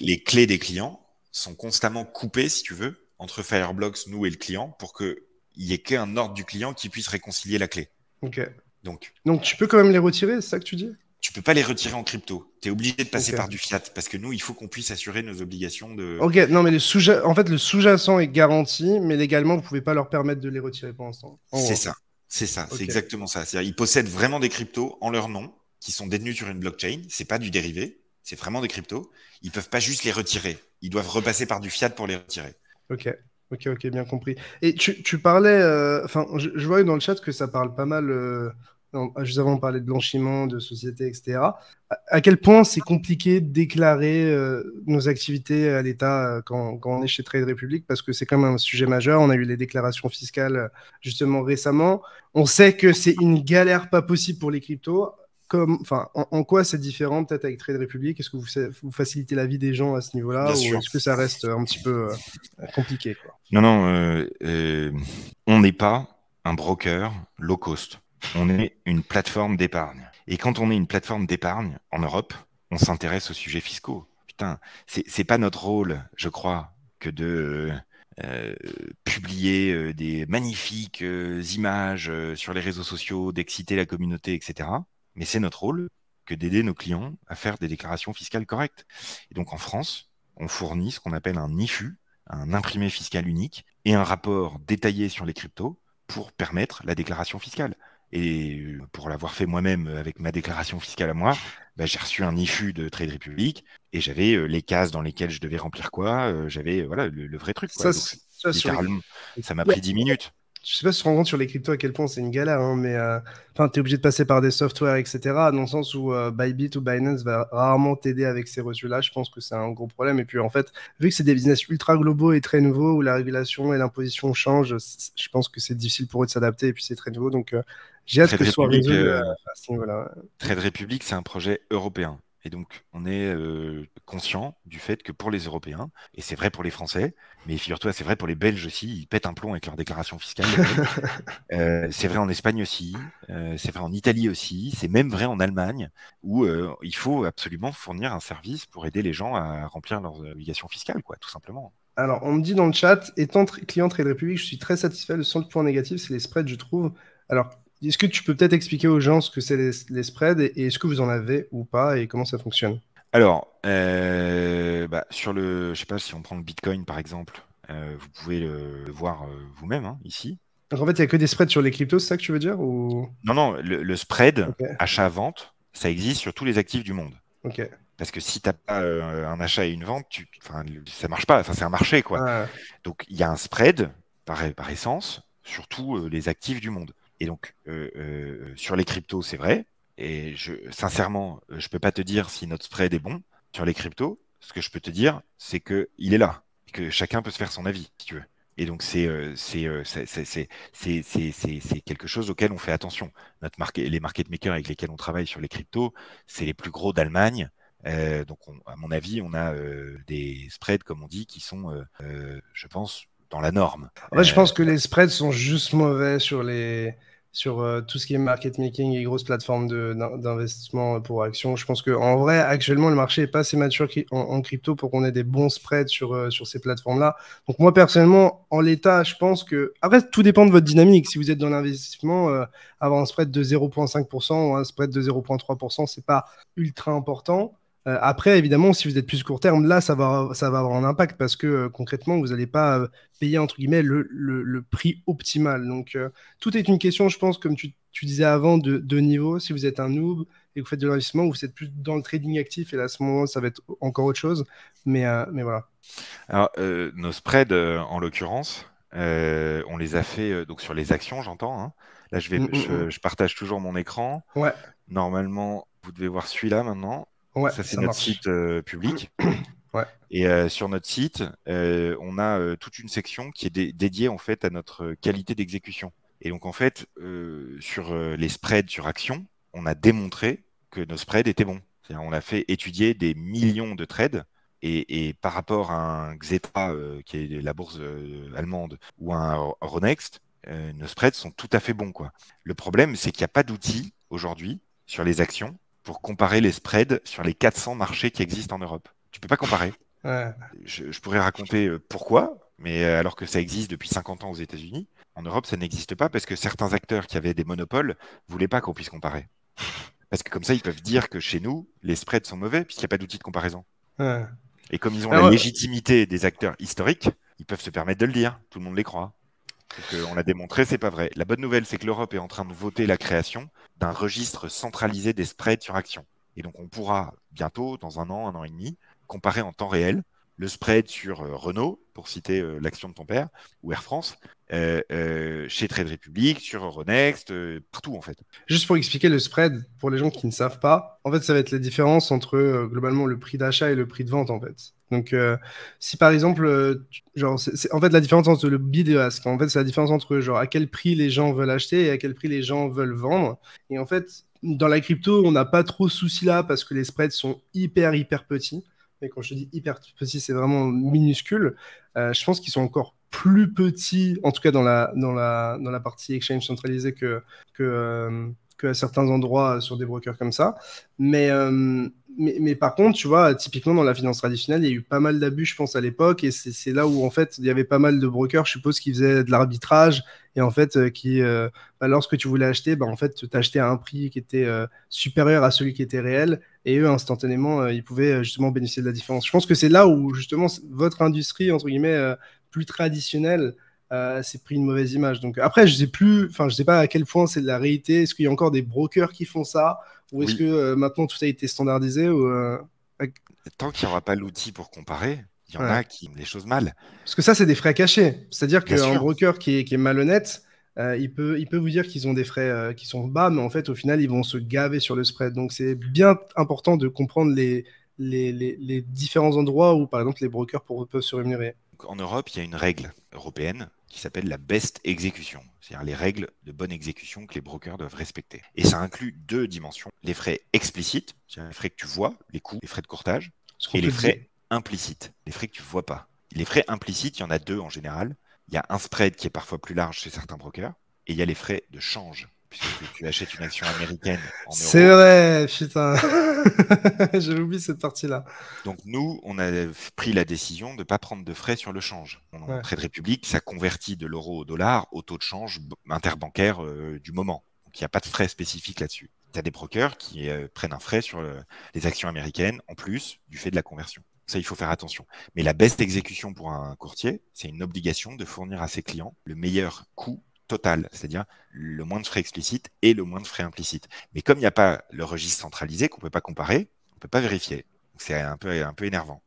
les, clés des clients sont constamment coupées, si tu veux, entre Fireblocks, nous et le client, pour qu'il n'y ait qu'un ordre du client qui puisse réconcilier la clé. Ok. Donc, tu peux quand même les retirer, c'est ça que tu dis tu peux pas les retirer en crypto. Tu es obligé de passer par du fiat parce que nous, il faut qu'on puisse assurer nos obligations de. Ok, non, mais le sous en fait, le sous-jacent est garanti, mais légalement, vous pouvez pas leur permettre de les retirer pour l'instant. C'est ça. C'est ça, c'est exactement ça. C'est-à-dire, ils possèdent vraiment des cryptos en leur nom qui sont détenus sur une blockchain. C'est pas du dérivé, c'est vraiment des cryptos. Ils peuvent pas juste les retirer. Ils doivent repasser par du fiat pour les retirer. Ok. Ok, ok, bien compris. Et tu, parlais, euh, enfin, je, voyais vois dans le chat que ça parle pas mal euh, euh, juste avant on parlait de blanchiment, de société, etc. À, quel point c'est compliqué de déclarer euh, nos activités à l'État euh, quand, on est chez Trade Republic parce que c'est quand même un sujet majeur. On a eu les déclarations fiscales justement récemment. On sait que c'est une galère pas possible pour les cryptos. Comme, en, quoi c'est différent peut-être avec Trade Republic Est-ce que vous, facilitez la vie des gens à ce niveau-là ou est-ce que ça reste un petit peu compliqué Non, non, on n'est pas un broker low cost on est une plateforme d'épargne. Et quand on est une plateforme d'épargne en Europe, on s'intéresse aux sujets fiscaux. Putain, c'est pas notre rôle, je crois, que de euh, euh, publier euh, des magnifiques images sur les réseaux sociaux, d'exciter la communauté, etc. Mais c'est notre rôle que d'aider nos clients à faire des déclarations fiscales correctes. Et donc en France, on fournit ce qu'on appelle un IFU, un imprimé fiscal unique, et un rapport détaillé sur les cryptos pour permettre la déclaration fiscale. Et pour l'avoir fait moi-même avec ma déclaration fiscale à moi, bah, j'ai reçu un IFU de Trade Republic et j'avais les cases dans lesquelles je devais remplir quoi. j'avais voilà le, vrai truc. Ça, m'a pris 10 minutes. Je sais pas si tu te rends compte sur les cryptos à quel point c'est une galère, hein, mais enfin, tu es obligé de passer par des softwares, etc. Dans le sens où Bybit ou Binance va rarement t'aider avec ces reçus-là. Je pense que c'est un gros problème. Et puis en fait, vu que c'est des business ultra globaux et très nouveaux où la régulation et l'imposition changent, je pense que c'est difficile pour eux de s'adapter et puis c'est très nouveau. Donc j'ai hâte ce Trade Republic, euh, c'est un projet européen. Et donc, on est euh, conscient du fait que pour les Européens, et c'est vrai pour les Français, mais figure-toi, c'est vrai pour les Belges aussi, ils pètent un plomb avec leur déclaration fiscale. Euh, c'est vrai en Espagne aussi, c'est vrai en Italie aussi, c'est même vrai en Allemagne, où il faut absolument fournir un service pour aider les gens à remplir leurs obligations fiscales, quoi, tout simplement. Alors, on me dit dans le chat, étant client Trade Republic, je suis très satisfait. Le seul point négatif, c'est les spreads, je trouve. Alors, est-ce que tu peux peut-être expliquer aux gens ce que c'est les, spreads et, est-ce que vous en avez ou pas et comment ça fonctionne Alors, euh, bah, sur le, je sais pas si on prend le Bitcoin par exemple, euh, vous pouvez le, voir euh, vous-même hein, ici. en fait, il n'y a que des spreads sur les cryptos, c'est ça que tu veux dire Non, non, le, spread achat-vente, ça existe sur tous les actifs du monde. Ok. Parce que si tu n'as pas euh, un achat et une vente, tu, ça marche pas. Enfin, c'est un marché, quoi. Ah. Donc, il y a un spread, par essence, sur tous les actifs du monde. Et donc, euh, euh, euh, sur les cryptos, c'est vrai. Et sincèrement, je ne peux pas te dire si notre spread est bon sur les cryptos. Ce que je peux te dire, c'est qu'il est là que chacun peut se faire son avis, si tu veux. Et donc c'est quelque chose auquel on fait attention. Notre les market makers avec lesquels on travaille sur les cryptos, c'est les plus gros d'Allemagne. donc à mon avis, on a des spreads, comme on dit, qui sont, je pense, dans la norme. En je pense que les spreads sont juste mauvais sur les, sur euh, tout ce qui est market making et grosses plateformes d'investissement pour actions. Je pense qu'en vrai, actuellement, le marché n'est pas assez mature en, crypto pour qu'on ait des bons spreads euh, sur, ces plateformes-là. Donc moi, personnellement, en l'état, je pense que... Après, tout dépend de votre dynamique. Si vous êtes dans l'investissement, euh, avoir un spread de 0,5% ou un spread de 0,3%, ce n'est pas ultra important. Euh, après, évidemment, si vous êtes plus court terme, là, ça va, ça va avoir un impact parce que euh, concrètement, vous n'allez pas euh, payer entre guillemets le, le, prix optimal. Donc, tout est une question, je pense, comme tu, disais avant, de, niveau. Si vous êtes un noob et que vous faites de l'investissement, vous êtes plus dans le trading actif et là, à ce moment, ça va être encore autre chose. Mais, mais voilà. Alors, nos spreads, en l'occurrence, on les a fait donc sur les actions, j'entends. Hein. Là, je, vais, je, mm, mm, mm. je partage toujours mon écran. Ouais. Normalement, vous devez voir celui-là maintenant ça, c'est notre site euh, public. Et euh, sur notre site, euh, on a toute une section qui est dédiée en fait à notre qualité d'exécution. Et donc en fait, sur les spreads sur actions, on a démontré que nos spreads étaient bons. On a fait étudier des millions de trades et, par rapport à un Xetra, qui est la bourse allemande, ou un Ronext, nos spreads sont tout à fait bons. Quoi. Le problème, c'est qu'il n'y a pas d'outils aujourd'hui sur les actions pour comparer les spreads sur les 400 marchés qui existent en Europe. Tu peux pas comparer. Je, pourrais raconter euh, pourquoi, mais euh, alors que ça existe depuis 50 ans aux États-Unis, en Europe, ça n'existe pas parce que certains acteurs qui avaient des monopoles voulaient pas qu'on puisse comparer. Parce que comme ça, ils peuvent dire que chez nous, les spreads sont mauvais puisqu'il n'y a pas d'outil de comparaison. Et comme ils ont la euh, légitimité des acteurs historiques, ils peuvent se permettre de le dire. Tout le monde les croit on l'a démontré, c'est pas vrai. La bonne nouvelle, c'est que l'Europe est en train de voter la création d'un registre centralisé des spreads sur actions. Et donc, on pourra bientôt, dans un an, un an et demi, comparer en temps réel le spread sur euh, Renault, pour citer euh, l'action de ton père, ou Air France, euh, chez Trade Republic, sur Euronext, partout en fait. Juste pour expliquer le spread, pour les gens qui ne savent pas, en fait ça va être la différence entre globalement le prix d'achat et le prix de vente en fait. Donc, euh, si par exemple, euh, genre, c'est, en fait la différence entre le bid et ask. En fait, c'est la différence entre genre à quel prix les gens veulent acheter et à quel prix les gens veulent vendre. Et en fait, dans la crypto, on n'a pas trop de souci là parce que les spreads sont hyper hyper petits. Mais quand je dis hyper petit, c'est vraiment minuscule. Euh, je pense qu'ils sont encore plus petits, en tout cas dans la, dans la, dans la partie exchange centralisée que, que, à certains endroits euh, sur des brokers comme ça. Euh, mais, mais, par contre, tu vois, typiquement dans la finance traditionnelle, il y a eu pas mal d'abus, je pense, à l'époque. Et c'est là où, en fait, il y avait pas mal de brokers, je suppose, qui faisaient de l'arbitrage. Et en fait, euh, qui, bah, lorsque tu voulais acheter, bah, en fait, tu achetais à un prix qui était supérieur à celui qui était réel. Et eux, instantanément, ils pouvaient justement bénéficier de la différence. Je pense que c'est là où, justement, votre industrie, entre guillemets, plus traditionnelle, euh, c'est pris une mauvaise image. Donc après, je sais plus, enfin, je sais pas à quel point c'est de la réalité. Est-ce qu'il y a encore des brokers qui font ça, ou est-ce que euh, maintenant tout a été standardisé ou, euh, Tant qu'il n'y aura pas l'outil pour comparer, il y en a qui les choses mal. Parce que ça, c'est des frais cachés. C'est-à-dire qu'un broker qui est, malhonnête, il, peut, il peut vous dire qu'ils ont des frais qui sont bas, mais en fait, au final, ils vont se gaver sur le spread. Donc, c'est bien important de comprendre les, les, différents endroits où, par exemple, les brokers peuvent se rémunérer. En Europe, il y a une règle européenne qui s'appelle la best exécution, c'est-à-dire les règles de bonne exécution que les brokers doivent respecter. Et ça inclut deux dimensions, les frais explicites, c'est-à-dire les frais que tu vois, les coûts, les frais de courtage, et les frais implicites, les frais que tu vois pas. Les frais implicites, il y en a deux en général. Il y a un spread qui est parfois plus large chez certains brokers, et il y a les frais de change, puisque tu achètes une action américaine. C'est vrai, putain. J'ai oublié cette partie-là. Donc nous, on a pris la décision de ne pas prendre de frais sur le change. On ouais. de République, ça convertit de l'euro au dollar au taux de change interbancaire euh, du moment. Donc il n'y a pas de frais spécifiques là-dessus. Tu as des brokers qui euh, prennent un frais sur euh, les actions américaines en plus du fait de la conversion. Ça, il faut faire attention. Mais la best exécution pour un courtier, c'est une obligation de fournir à ses clients le meilleur coût total, c'est-à-dire le moins de frais explicites et le moins de frais implicites. Mais comme il n'y a pas le registre centralisé qu'on ne peut pas comparer, on ne peut pas vérifier. C'est un peu, un peu énervant.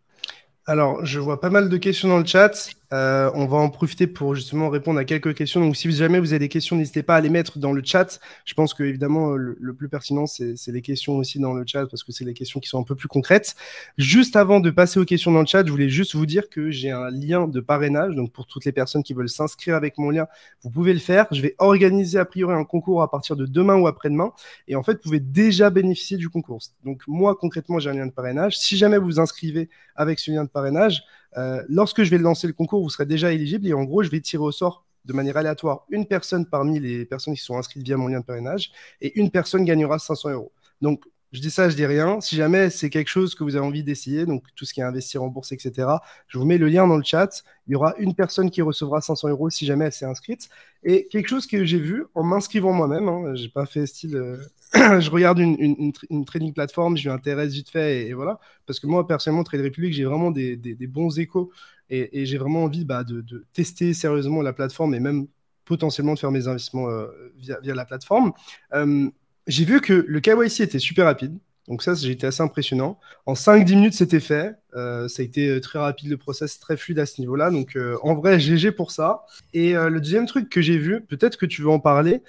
Alors, je vois pas mal de questions dans le chat. Euh, on va en profiter pour justement répondre à quelques questions. Donc, si jamais vous avez des questions, n'hésitez pas à les mettre dans le chat. Je pense que évidemment le, plus pertinent, c'est les questions aussi dans le chat parce que c'est les questions qui sont un peu plus concrètes. Juste avant de passer aux questions dans le chat, je voulais juste vous dire que j'ai un lien de parrainage. Donc, pour toutes les personnes qui veulent s'inscrire avec mon lien, vous pouvez le faire. Je vais organiser a priori un concours à partir de demain ou après-demain. Et en fait, vous pouvez déjà bénéficier du concours. Donc, moi concrètement, j'ai un lien de parrainage. Si jamais vous vous inscrivez avec ce lien de parrainage, euh, lorsque je vais lancer le concours, vous serez déjà éligible et en gros, je vais tirer au sort de manière aléatoire une personne parmi les personnes qui sont inscrites via mon lien de parrainage et une personne gagnera 500 euros. Donc, je dis ça, je dis rien. Si jamais c'est quelque chose que vous avez envie d'essayer, donc tout ce qui est investir en bourse, etc., je vous mets le lien dans le chat. Il y aura une personne qui recevra 500 euros si jamais elle s'est inscrite. Et quelque chose que j'ai vu en m'inscrivant moi-même, hein, j'ai pas fait style. Euh, je regarde une, trading plateforme, je intéresse vite fait et, voilà. Parce que moi, personnellement, Trade Republic, j'ai vraiment des, bons échos et, j'ai vraiment envie bah, de, tester sérieusement la plateforme et même potentiellement de faire mes investissements euh, via, la plateforme. Euh, j'ai vu que le KYC était super rapide. Donc ça, été assez impressionnant. En 5-10 minutes, c'était fait. Euh, ça a été euh, très rapide le process, très fluide à ce niveau-là. Donc euh, en vrai, GG pour ça. Et le deuxième truc que j'ai vu, peut-être que tu veux en parler,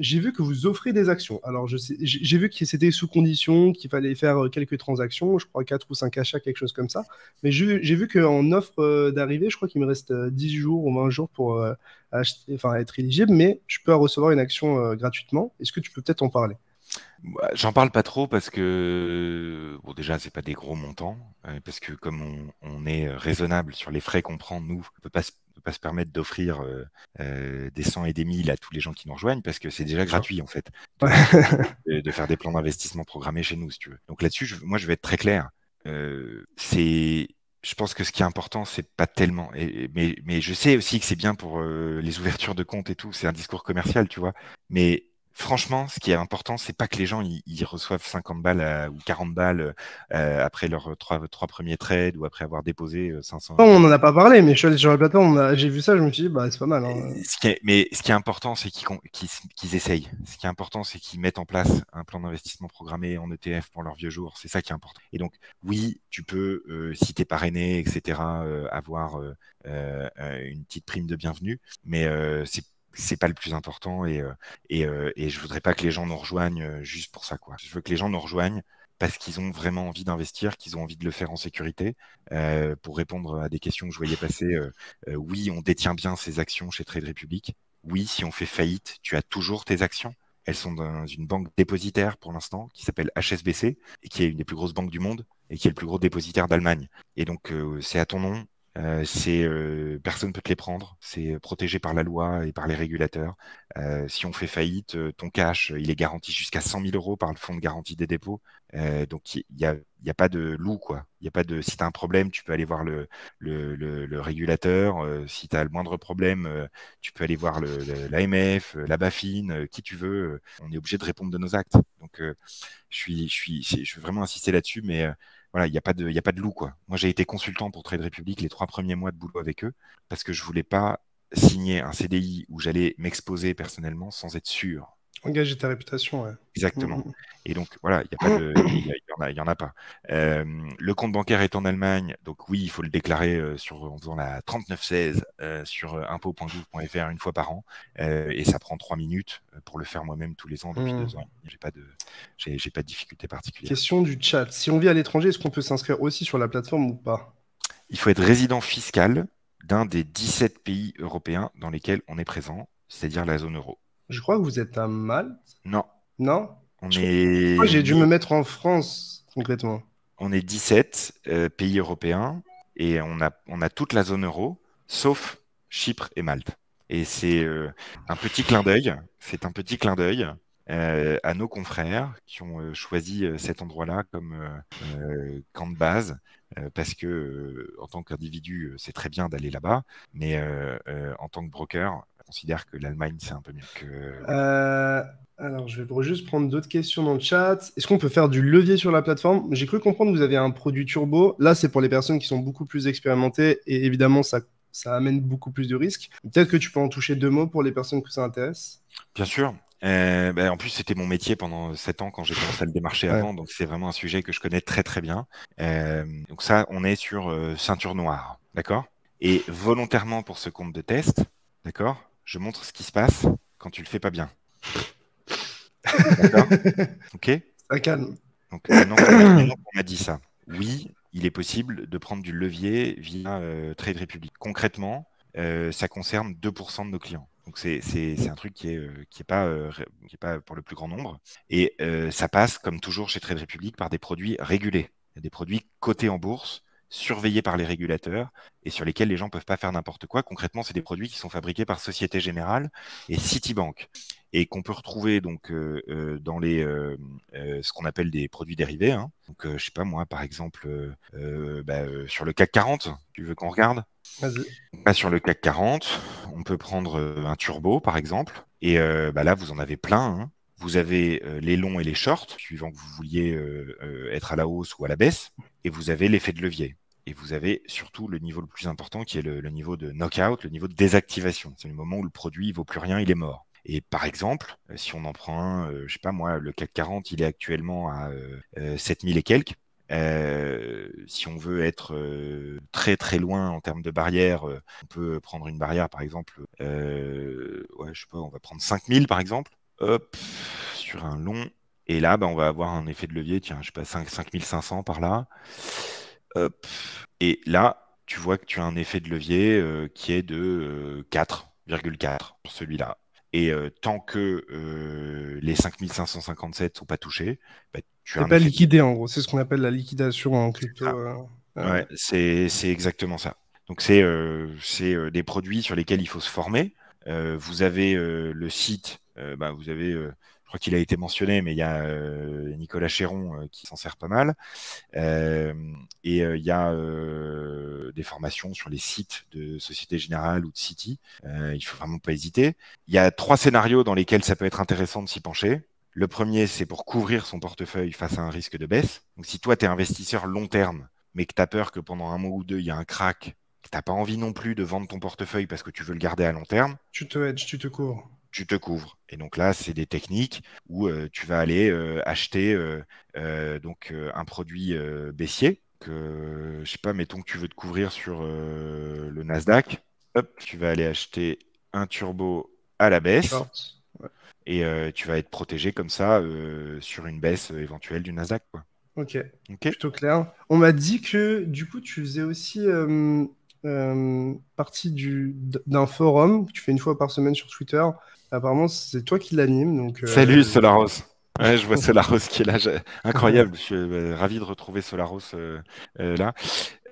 j'ai vu que vous offrez des actions. Alors j'ai vu que c'était sous condition, qu'il fallait faire quelques transactions, je crois 4 ou 5 achats, quelque chose comme ça. Mais j'ai vu qu'en offre d'arrivée, je crois qu'il me reste 10 jours ou 20 jours pour acheter, être éligible, mais je peux recevoir une action gratuitement. Est-ce que tu peux peut-être en parler bah, j'en parle pas trop parce que, bon, déjà, c'est pas des gros montants, euh, parce que comme on, est euh, raisonnable sur les frais qu'on prend, nous, on peut pas se pas se permettre d'offrir euh, des 100 et des 1000 à tous les gens qui nous rejoignent parce que c'est déjà gratuit en fait de, faire des plans d'investissement programmés chez nous si tu veux. Donc là-dessus, moi je vais être très clair. c'est je pense que ce qui est important, c'est pas tellement. Et, mais, mais, je sais aussi que c'est bien pour les ouvertures de compte et tout. C'est un discours commercial, tu vois. Mais franchement, ce qui est important, c'est pas que les gens ils, reçoivent 50 balles euh, ou 40 balles euh, euh, après leurs trois, premiers trades ou après avoir déposé 500. on en a pas parlé, mais je suis allé sur le plateau, j'ai vu ça, je me suis dit, bah, c'est pas mal. Hein. mais ce qui est important, c'est qu'ils essayent. Ce qui est important, c'est qu'ils mettent en place un plan d'investissement programmé en ETF pour leurs vieux jours. C'est ça qui est important. Et donc, oui, tu peux, si tu es parrainé, etc., avoir une petite prime de bienvenue, mais c'est c'est pas le plus important et, euh, et, euh, et je voudrais pas que les gens nous rejoignent euh, juste pour ça. Quoi. Je veux que les gens nous rejoignent parce qu'ils ont vraiment envie d'investir, qu'ils ont envie de le faire en sécurité. pour répondre à des questions que je voyais passer, oui, on détient bien ses actions chez Trade Republic. Oui, si on fait faillite, tu as toujours tes actions. Elles sont dans une banque dépositaire pour l'instant qui s'appelle HSBC et qui est une des plus grosses banques du monde et qui est le plus gros dépositaire d'Allemagne. Et donc, c'est à ton nom, euh, c'est euh, personne peut te les prendre, c'est euh, protégé par la loi et par les régulateurs. si on fait faillite, ton cash, il est garanti jusqu'à 100 000 euros par le fonds de garantie des dépôts. donc il n'y a, y a, pas de loup quoi. Il y a pas de si t'as un problème, tu peux aller voir le, le, le, régulateur. si tu as le moindre problème, tu peux aller voir l'AMF, la Bafine, qui tu veux. on est obligé de répondre de nos actes. Donc je suis je suis je veux vraiment insister là-dessus, mais voilà, il n'y a, pas de, y a pas de loup. Quoi. Moi, j'ai été consultant pour Trade Republic les trois premiers mois de boulot avec eux parce que je voulais pas signer un CDI où j'allais m'exposer personnellement sans être sûr Engager ta réputation, Exactement. Mm, mm. Et donc, voilà, il n'y y, en, a pas. Euh, le compte bancaire est en Allemagne, donc oui, il faut le déclarer euh, sur, en faisant la 3916 euh, sur impôt.gouv.fr une fois par an. et ça prend trois minutes pour le faire moi-même tous les ans depuis mm. deux ans. J'ai pas de, pas de difficulté particulière. Question du chat. Si on vit à l'étranger, est-ce qu'on peut s'inscrire aussi sur la plateforme ou pas Il faut être résident fiscal d'un des 17 pays européens dans lesquels on est présent, c'est-à-dire la zone euro. Je crois que vous êtes à Malte. Non. Non On J'ai dû me mettre en France, concrètement. On est 17 euh, pays européens et on a, on a toute la zone euro, sauf Chypre et Malte. Et c'est euh, un petit clin d'œil. C'est un petit clin d'œil. Euh, à nos confrères qui ont choisi cet endroit-là comme camp de base, parce que en tant qu'individu, c'est très bien d'aller là-bas, mais en tant que broker, considère que l'Allemagne, c'est un peu mieux que. Euh, euh, alors, je vais juste prendre d'autres questions dans le chat. Est-ce qu'on peut faire du levier sur la plateforme J'ai cru comprendre que vous avez un produit turbo. Là, c'est pour les personnes qui sont beaucoup plus expérimentées et évidemment, ça, ça amène beaucoup plus de risques. Peut-être que tu peux en toucher deux mots pour les personnes que ça intéresse. Bien sûr. Euh, ben, en plus, c'était mon métier pendant sept ans quand j'ai commencé à le démarcher avant, donc c'est vraiment un sujet que je connais très très bien. donc ça, on est sur ceinture noire, d'accord Et volontairement pour ce compte de test, d'accord je montre ce qui se passe quand tu le fais pas bien. Ok Ça calme. Donc, euh, maintenant on m'a dit ça. Oui, il est possible de prendre du levier via euh, Trade Republic. Concrètement, euh, ça concerne 2% de nos clients. Donc c'est un truc qui est, pas, pas pour le plus grand nombre. Et ça passe, comme toujours chez Trade Republic, par des produits régulés. des produits cotés en bourse surveillés par les régulateurs et sur lesquels les gens ne peuvent pas faire n'importe quoi. Concrètement, c'est des produits qui sont fabriqués par Société Générale et Citibank et qu'on peut retrouver donc euh, euh, dans les euh, ce qu'on appelle des produits dérivés. Je hein. Donc je sais pas moi par exemple bah, sur le CAC 40, tu veux qu'on regarde Vas-y. Bah, sur le CAC 40, on peut prendre un turbo par exemple et bah, là vous en avez plein. Hein vous avez euh, les longs et les shorts, suivant que vous vouliez euh, euh, être à la hausse ou à la baisse, et vous avez l'effet de levier. Et vous avez surtout le niveau le plus important qui est le, niveau de knockout, le niveau de désactivation. C'est le moment où le produit ne vaut plus rien, il est mort. Et par exemple, si on en prend un, je je sais pas moi, le CAC 40, il est actuellement à 7000 et quelques. si on veut être très très loin en termes de barrière, on peut prendre une barrière par exemple, ouais, je sais pas, on va prendre 5000 par exemple. Hop, sur un long. Et là, bah, on va avoir un effet de levier, tiens, je sais pas, 5, 5500 par là. Et là, tu vois que tu as un effet de levier euh, qui est de 4,4 euh, pour celui-là. Et euh, tant que les 5557 sont pas touchés, bah, tu as. pas liquidé en gros, c'est ce qu'on appelle la liquidation en crypto. Ah. c'est exactement ça. Donc c'est des produits sur lesquels il faut se former. vous avez le site euh, bah, vous avez, euh, je crois qu'il a été mentionné, mais il y a euh, Nicolas Chéron qui s'en sert pas mal. et il y a des formations sur les sites de Société Générale ou de City. il faut vraiment pas hésiter. Il y a trois scénarios dans lesquels ça peut être intéressant de s'y pencher. Le premier, c'est pour couvrir son portefeuille face à un risque de baisse. Donc si toi, tu es investisseur long terme, mais que tu as peur que pendant un mois ou deux, il y a un crack, que tu n'as pas envie non plus de vendre ton portefeuille parce que tu veux le garder à long terme. Tu te hedges, tu te cours tu te couvres. Et donc là, c'est des techniques où euh, tu vas aller euh, acheter euh, donc un produit baissier. Que, je sais pas, mettons que tu veux te couvrir sur le Nasdaq. Hop, tu vas aller acheter un turbo à la baisse. Et tu vas être protégé comme ça sur une baisse éventuelle du Nasdaq. Quoi. Ok. Plutôt clair. On m'a dit que du coup, tu faisais aussi. partie d'un forum que tu fais une fois par semaine sur Twitter Apparemment, c'est toi qui l'anime. Donc, euh, Salut Solaros. je vois Solaros qui est là. Incroyable. je suis euh, ravi de retrouver Solaros euh, là.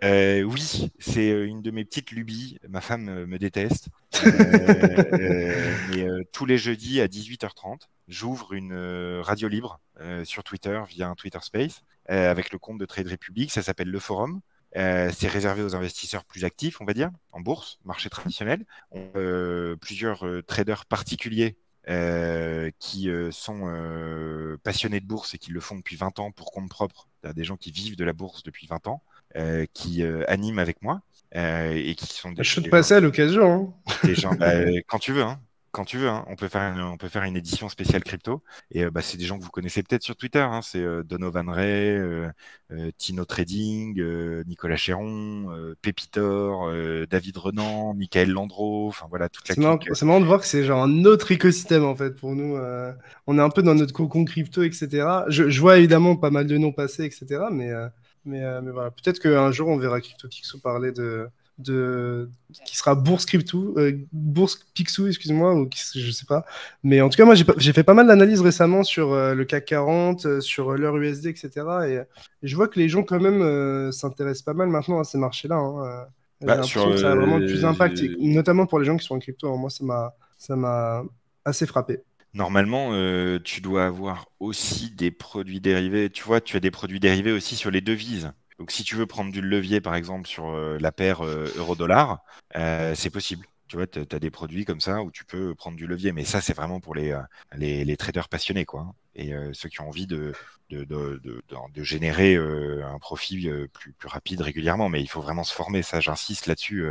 oui, c'est une de mes petites lubies. Ma femme me déteste. mais, tous les jeudis à 18h30, j'ouvre une radio libre sur Twitter via un Twitter Space avec le compte de Trade Republic. Ça s'appelle Le Forum. Euh, c'est réservé aux investisseurs plus actifs, on va dire, en bourse, marché traditionnel. Euh, plusieurs euh, traders particuliers qui sont passionnés de bourse et qui le font depuis 20 ans pour compte propre, des gens qui vivent de la bourse depuis 20 ans, qui animent avec moi et qui sont des. Je te passer à l'occasion. Hein. Bah, quand tu veux. Hein quand tu veux. Hein. On, peut faire une, édition spéciale crypto. Et euh, bah, c'est des gens que vous connaissez peut-être sur Twitter. Hein. C'est euh, Donovan Ray, euh, Tino Trading, Nicolas Chéron, Pépitor, David Renan, Michael Landreau. Enfin voilà, toute la C'est marrant, de voir que c'est genre un autre écosystème en fait pour nous. on est un peu dans notre cocon crypto, etc. Je, vois évidemment pas mal de noms passer, etc. Mais, mais, voilà, peut-être qu'un jour on verra CryptoPixel parler de de qui sera bourse crypto euh, bourse pixou excuse-moi ou qui, je sais pas mais en tout cas moi j'ai fait pas mal d'analyses récemment sur euh, le CAC 40 euh, sur l'heure USD etc et, je vois que les gens quand même s'intéressent pas mal maintenant à ces marchés là hein. Bah, que ça a vraiment plus d'impact notamment pour les gens qui sont en crypto hein. moi ça m'a ça m'a assez frappé normalement, tu dois avoir aussi des produits dérivés. Tu vois, tu as des produits dérivés aussi sur les devises. Donc si tu veux prendre du levier, par exemple, sur euh, la paire euh, euro-dollar, euh, c'est possible tu vois, tu as des produits comme ça où tu peux prendre du levier. Mais ça, c'est vraiment pour les, les, traders passionnés, quoi. Hein. Et ceux qui ont envie de, de, générer un profit plus, plus rapide régulièrement. Mais il faut vraiment se former, ça, j'insiste là-dessus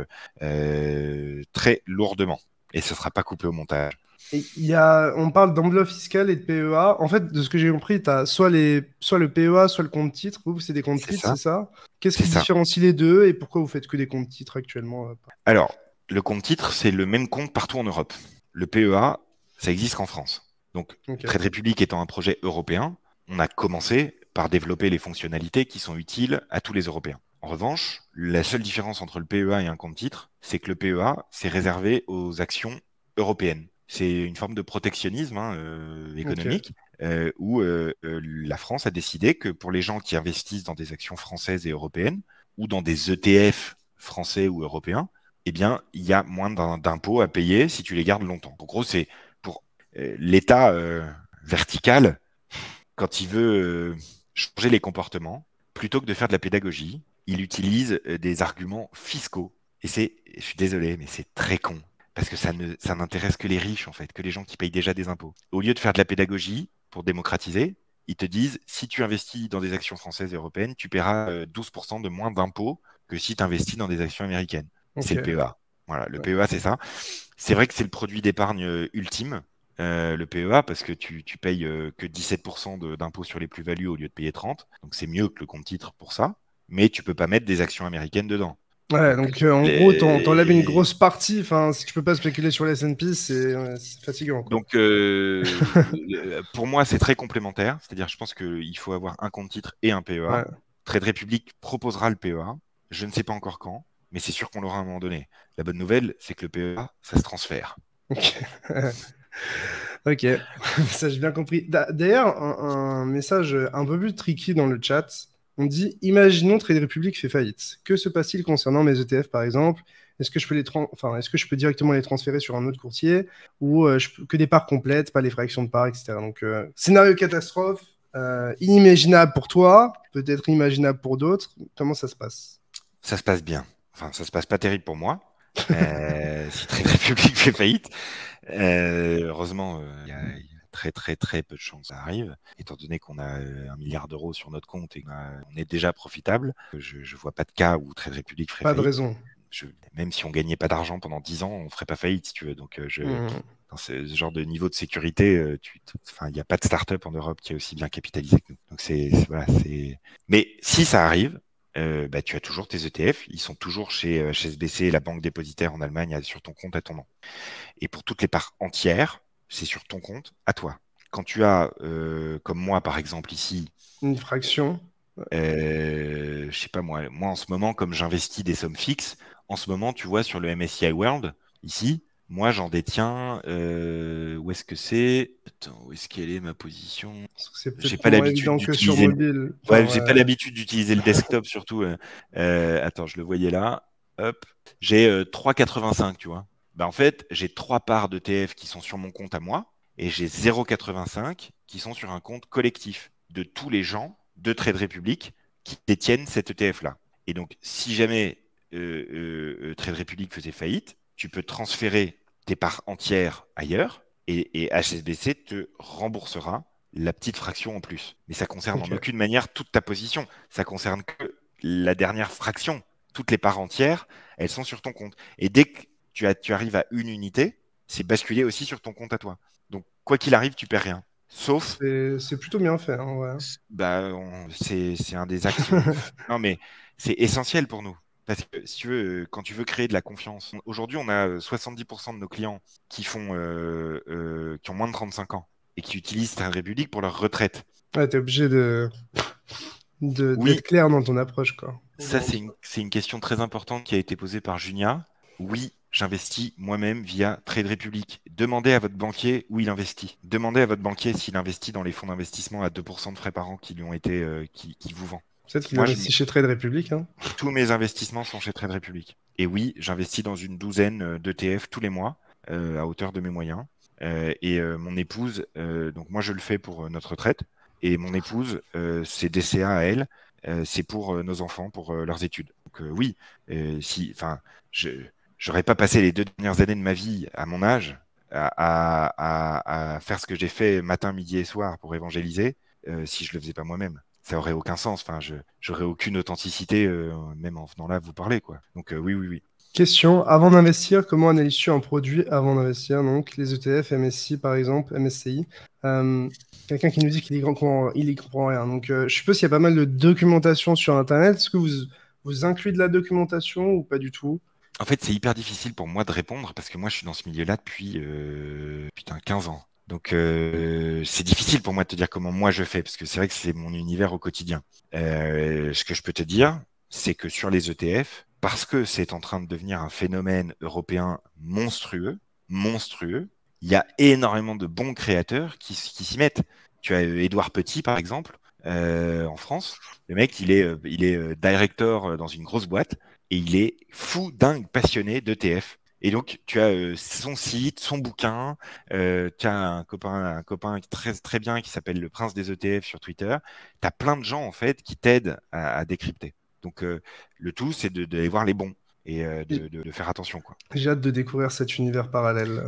très lourdement. Et ça ne sera pas coupé au montage il y a, on parle d'enveloppe fiscal et de PEA. En fait, de ce que j'ai compris, tu as soit, les, soit le PEA, soit le compte titre. Vous, c'est des comptes titres, c'est ça Qu'est-ce qui différencie les deux et pourquoi vous faites que des comptes titres actuellement euh, Alors, le compte titre, c'est le même compte partout en Europe. Le PEA, ça existe qu'en France. Donc, Trade République étant un projet européen, on a commencé par développer les fonctionnalités qui sont utiles à tous les Européens. En revanche, la seule différence entre le PEA et un compte titre, c'est que le PEA, c'est réservé aux actions européennes. C'est une forme de protectionnisme hein, euh, économique euh, où euh, la France a décidé que pour les gens qui investissent dans des actions françaises et européennes ou dans des ETF français ou européens, eh bien, il y a moins d'impôts à payer si tu les gardes longtemps. En gros, c'est pour l'État vertical, quand il veut changer les comportements, plutôt que de faire de la pédagogie, il utilise des arguments fiscaux. Et c'est, je suis désolé, mais c'est très con parce que ça n'intéresse que les riches en fait, que les gens qui payent déjà des impôts. Au lieu de faire de la pédagogie pour démocratiser, ils te disent si tu investis dans des actions françaises et européennes, tu paieras 12% euh, de moins d'impôts que si tu investis dans des actions américaines. C'est le PEA. Voilà, le PEA, c'est ça. C'est vrai que c'est le produit d'épargne euh, ultime, euh, le PEA, parce que tu, payes que 17% d'impôts sur les plus-values au lieu de payer 30%. Donc c'est mieux que le compte-titre pour ça. Mais tu peux pas mettre des actions américaines dedans. Ouais, donc euh, en gros, t'enlèves une grosse partie. Enfin, si tu peux pas spéculer sur les S&P, euh, c'est fatigant. Donc, euh, pour moi, c'est très complémentaire. C'est-à-dire, je pense qu'il faut avoir un compte titre et un PEA. Trade Republic proposera le PEA. Je ne sais pas encore quand, mais c'est sûr qu'on l'aura à un moment donné. La bonne nouvelle, c'est que le PEA, ça se transfère. Ok. ça, j'ai bien compris. D'ailleurs, un, message un peu plus tricky dans le chat. On dit imaginons Trade Republic fait faillite. Que se passe-t-il concernant mes ETF par exemple Est-ce que je peux directement les transférer sur un autre courtier ou euh, que des parts complètes, pas les fractions de parts, etc. Donc euh, scénario catastrophe, euh, inimaginable pour toi, peut-être imaginable pour d'autres. Comment ça se passe Ça se passe bien. Enfin, ça se passe pas terrible pour moi. si Trade Republic fait faillite, heureusement, il y très très très peu de chances que ça arrive, étant donné qu'on a un milliard d'euros sur notre compte et qu'on est déjà profitable. Je ne vois pas de cas où Trade République ferait. Pas de raison. même si on gagnait pas d'argent pendant 10 ans, on ferait pas faillite, si tu veux. Donc, je, mmh, mmh. dans ce, genre de niveau de sécurité, il n'y a pas de start-up en Europe qui est aussi bien capitalisé que nous. Donc, c'est, voilà, c'est... Mais si ça arrive, bah, tu as toujours tes ETF, ils sont toujours chez SBC, la banque dépositaire en Allemagne, sur ton compte à ton nom. Et pour toutes les parts entières, c'est sur ton compte, à toi. Quand tu as, euh, comme moi par exemple ici, une fraction, euh, je sais pas moi, moi en ce moment, comme j'investis des sommes fixes, en ce moment, tu vois, sur le MSCI World, ici, moi j'en détiens, euh, où est-ce que c'est où est-ce qu'elle est ma position J'ai pas l'habitude j'ai pas l'habitude d'utiliser le desktop surtout. attends, je le voyais là. Hop, j'ai 3,85, tu vois. Bah, en fait, j'ai trois parts d'ETF qui sont sur mon compte à moi et j'ai 0,85 qui sont sur un compte collectif de tous les gens de Trade Republic qui détiennent cet ETF-là. Et donc, si jamais euh, euh, euh, Trade Republic faisait faillite, tu peux transférer tes parts entières ailleurs et, HSBC te remboursera la petite fraction en plus. Mais ça concerne en aucune manière toute ta position. Ça concerne que la dernière fraction. Toutes les parts entières, elles sont sur ton compte. Et dès que tu, arrives à une unité, c'est basculé aussi sur ton compte à toi. Donc, quoi qu'il arrive, tu perds rien. Sauf. C'est plutôt bien fait. Hein, bah, c'est un des axes. non, mais c'est essentiel pour nous. Parce que si tu veux, quand tu veux créer de la confiance, aujourd'hui, on a 70% euh, de nos clients qui, font, euh, euh, qui ont moins de 35 ans et qui utilisent ta République pour leur retraite. Tu es obligé de d'être clair dans ton approche. Quoi. Ça, c'est une, question très importante qui a été posée par Junia. Oui, J'investis moi-même via Trade Republic. Demandez à votre banquier où il investit. Demandez à votre banquier s'il investit dans les fonds d'investissement à 2% de frais par an qui lui ont été, euh, qui, vous vend. Peut-être qu'il investit chez Trade Republic. Hein tous mes investissements sont chez Trade Republic. Et oui, j'investis dans une douzaine euh, d'ETF tous les mois euh, à hauteur de mes moyens. et mon épouse, donc moi je le fais pour notre retraite. Et mon épouse, c'est DCA à elle. c'est pour nos enfants, pour leurs études. Donc oui, si, enfin, je j'aurais pas passé les deux dernières années de ma vie à mon âge à, faire ce que j'ai fait matin, midi et soir pour évangéliser euh, si je le faisais pas moi-même. Ça aurait aucun sens. Enfin, je j'aurais aucune authenticité euh, même en venant là vous parler quoi. Donc euh, oui, oui, oui. Question avant d'investir, comment analyser un produit avant d'investir Donc les ETF, MSCI par exemple, MSCI. Quelqu'un qui nous dit qu'il y comprend, il y comprend rien. Donc je suppose qu'il y a pas mal de documentation sur Internet. Est-ce que vous vous incluez de la documentation ou pas du tout en fait, c'est hyper difficile pour moi de répondre parce que moi, je suis dans ce milieu-là depuis 15 euh, ans. Donc, euh, c'est difficile pour moi de te dire comment moi je fais parce que c'est vrai que c'est mon univers au quotidien. Euh, ce que je peux te dire, c'est que sur les ETF, parce que c'est en train de devenir un phénomène européen monstrueux, monstrueux, il y a énormément de bons créateurs qui, s'y mettent. Tu as Édouard Petit, par exemple, en France. Le mec, il est, il est dans une grosse boîte et il est fou, dingue, passionné d'ETF. Et donc, tu as euh, son site, son bouquin. Euh, tu as un copain, un copain très, très bien qui s'appelle le prince des ETF sur Twitter. Tu as plein de gens, en fait, qui t'aident à, décrypter. Donc, euh, le tout, c'est d'aller voir les bons et de, faire attention. quoi. J'ai hâte de découvrir cet univers parallèle.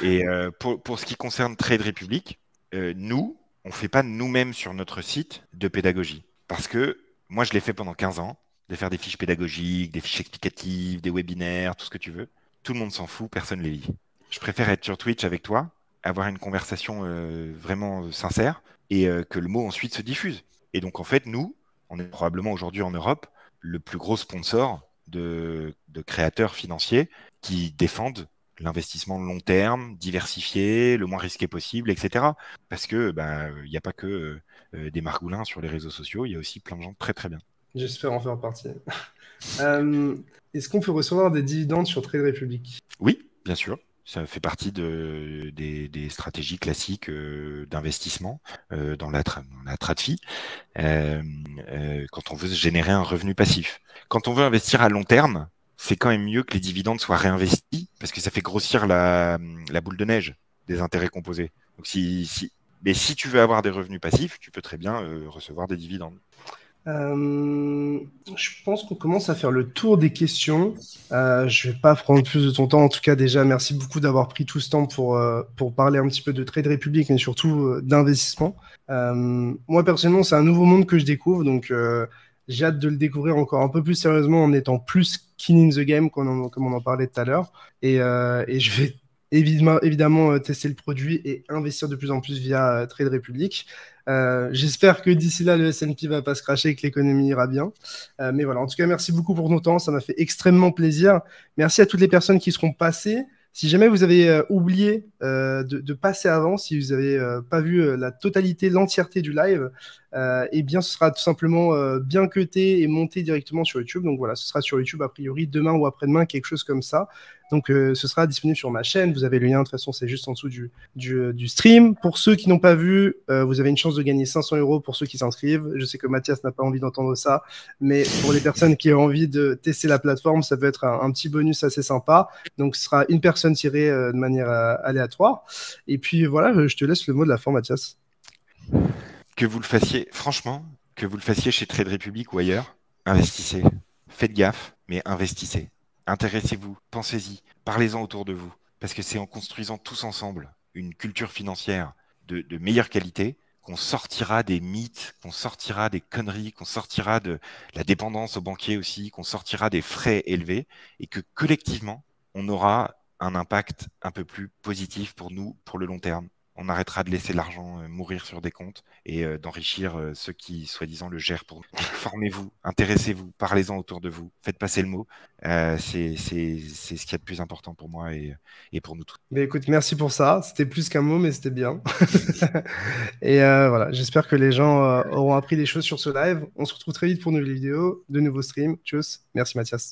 et, pour, pour, ce qui concerne Trade Republic, nous, on ne fait pas nous-mêmes sur notre site de pédagogie. Parce que moi, je l'ai fait pendant 15 ans de faire des fiches pédagogiques, des fiches explicatives, des webinaires, tout ce que tu veux. Tout le monde s'en fout, personne ne les lit. Je préfère être sur Twitch avec toi, avoir une conversation euh, vraiment euh, sincère et euh, que le mot ensuite se diffuse. Et donc en fait, nous, on est probablement aujourd'hui en Europe le plus gros sponsor de, créateurs financiers qui défendent l'investissement long terme, diversifié, le moins risqué possible, etc. Parce que bah, il n'y a pas que des margoulins sur les réseaux sociaux, il y a aussi plein de gens très très bien. J'espère en faire partie. Euh, est-ce qu'on peut recevoir des dividendes sur Trade Republic Oui, bien sûr. Ça fait partie des, stratégies classiques euh, d'investissement euh, dans la, tra la TradFi quand on veut générer un revenu passif. Quand on veut investir à long terme, c'est quand même mieux que les dividendes soient réinvestis parce que ça fait grossir la, boule de neige des intérêts composés. Donc si, mais si tu veux avoir des revenus passifs, tu peux très bien recevoir des dividendes. Euh, je pense qu'on commence à faire le tour des questions. Euh, je ne vais pas prendre plus de ton temps. En tout cas, déjà, merci beaucoup d'avoir pris tout ce temps pour, euh, pour parler un petit peu de Trade Republic, mais surtout d'investissement. moi, personnellement, c'est un nouveau monde que je découvre, donc j'ai hâte de le découvrir encore un peu plus sérieusement en étant plus skin in the game, comme on, en parlait tout à l'heure. Et, et je vais évidemment, évidemment euh, tester le produit et investir de plus en plus via euh, Trade Republic. Euh, j'espère que d'ici là, le S&P va pas se cracher et que l'économie ira bien. mais voilà, en tout cas, merci beaucoup pour ton temps. Ça m'a fait extrêmement plaisir. Merci à toutes les personnes qui seront passées. Si jamais vous avez oublié de, de, passer avant, si vous n'avez pas vu la totalité, l'entièreté du live, euh, eh bien, ce sera tout simplement euh, bien cuté et monté directement sur YouTube. Donc voilà, ce sera sur YouTube a priori demain ou après-demain, quelque chose comme ça. Donc euh, ce sera disponible sur ma chaîne. Vous avez le lien, de toute façon, c'est juste en dessous du, du, du stream. Pour ceux qui n'ont pas vu, vous avez une chance de gagner 500 euros pour ceux qui s'inscrivent. Je sais que Mathias n'a pas envie d'entendre ça, mais pour les personnes qui ont envie de tester la plateforme, ça peut être un, petit bonus assez sympa. Donc ce sera une personne tirée de manière aléatoire. Et puis voilà, je te laisse le mot de la fin, Mathias que vous le fassiez, franchement, que vous le fassiez chez Trade Republic ou ailleurs, investissez. Faites gaffe, mais investissez. Intéressez-vous, pensez-y, parlez-en autour de vous, parce que c'est en construisant tous ensemble une culture financière de, de meilleure qualité qu'on sortira des mythes, qu'on sortira des conneries, qu'on sortira de la dépendance aux banquiers aussi, qu'on sortira des frais élevés, et que collectivement, on aura un impact un peu plus positif pour nous pour le long terme on arrêtera de laisser l'argent euh, mourir sur des comptes et euh, d'enrichir euh, ceux qui, soi-disant, le gèrent pour Formez-vous, intéressez-vous, parlez-en autour de vous, faites passer le mot. c'est ce qu'il y a de plus important pour moi et, pour nous tous. Mais écoute, merci pour ça. C'était plus qu'un mot, mais c'était bien. et voilà, j'espère que les gens auront appris des choses sur ce live. On se retrouve très vite pour une nouvelles vidéos, de nouveaux streams. Tchuss, merci Mathias.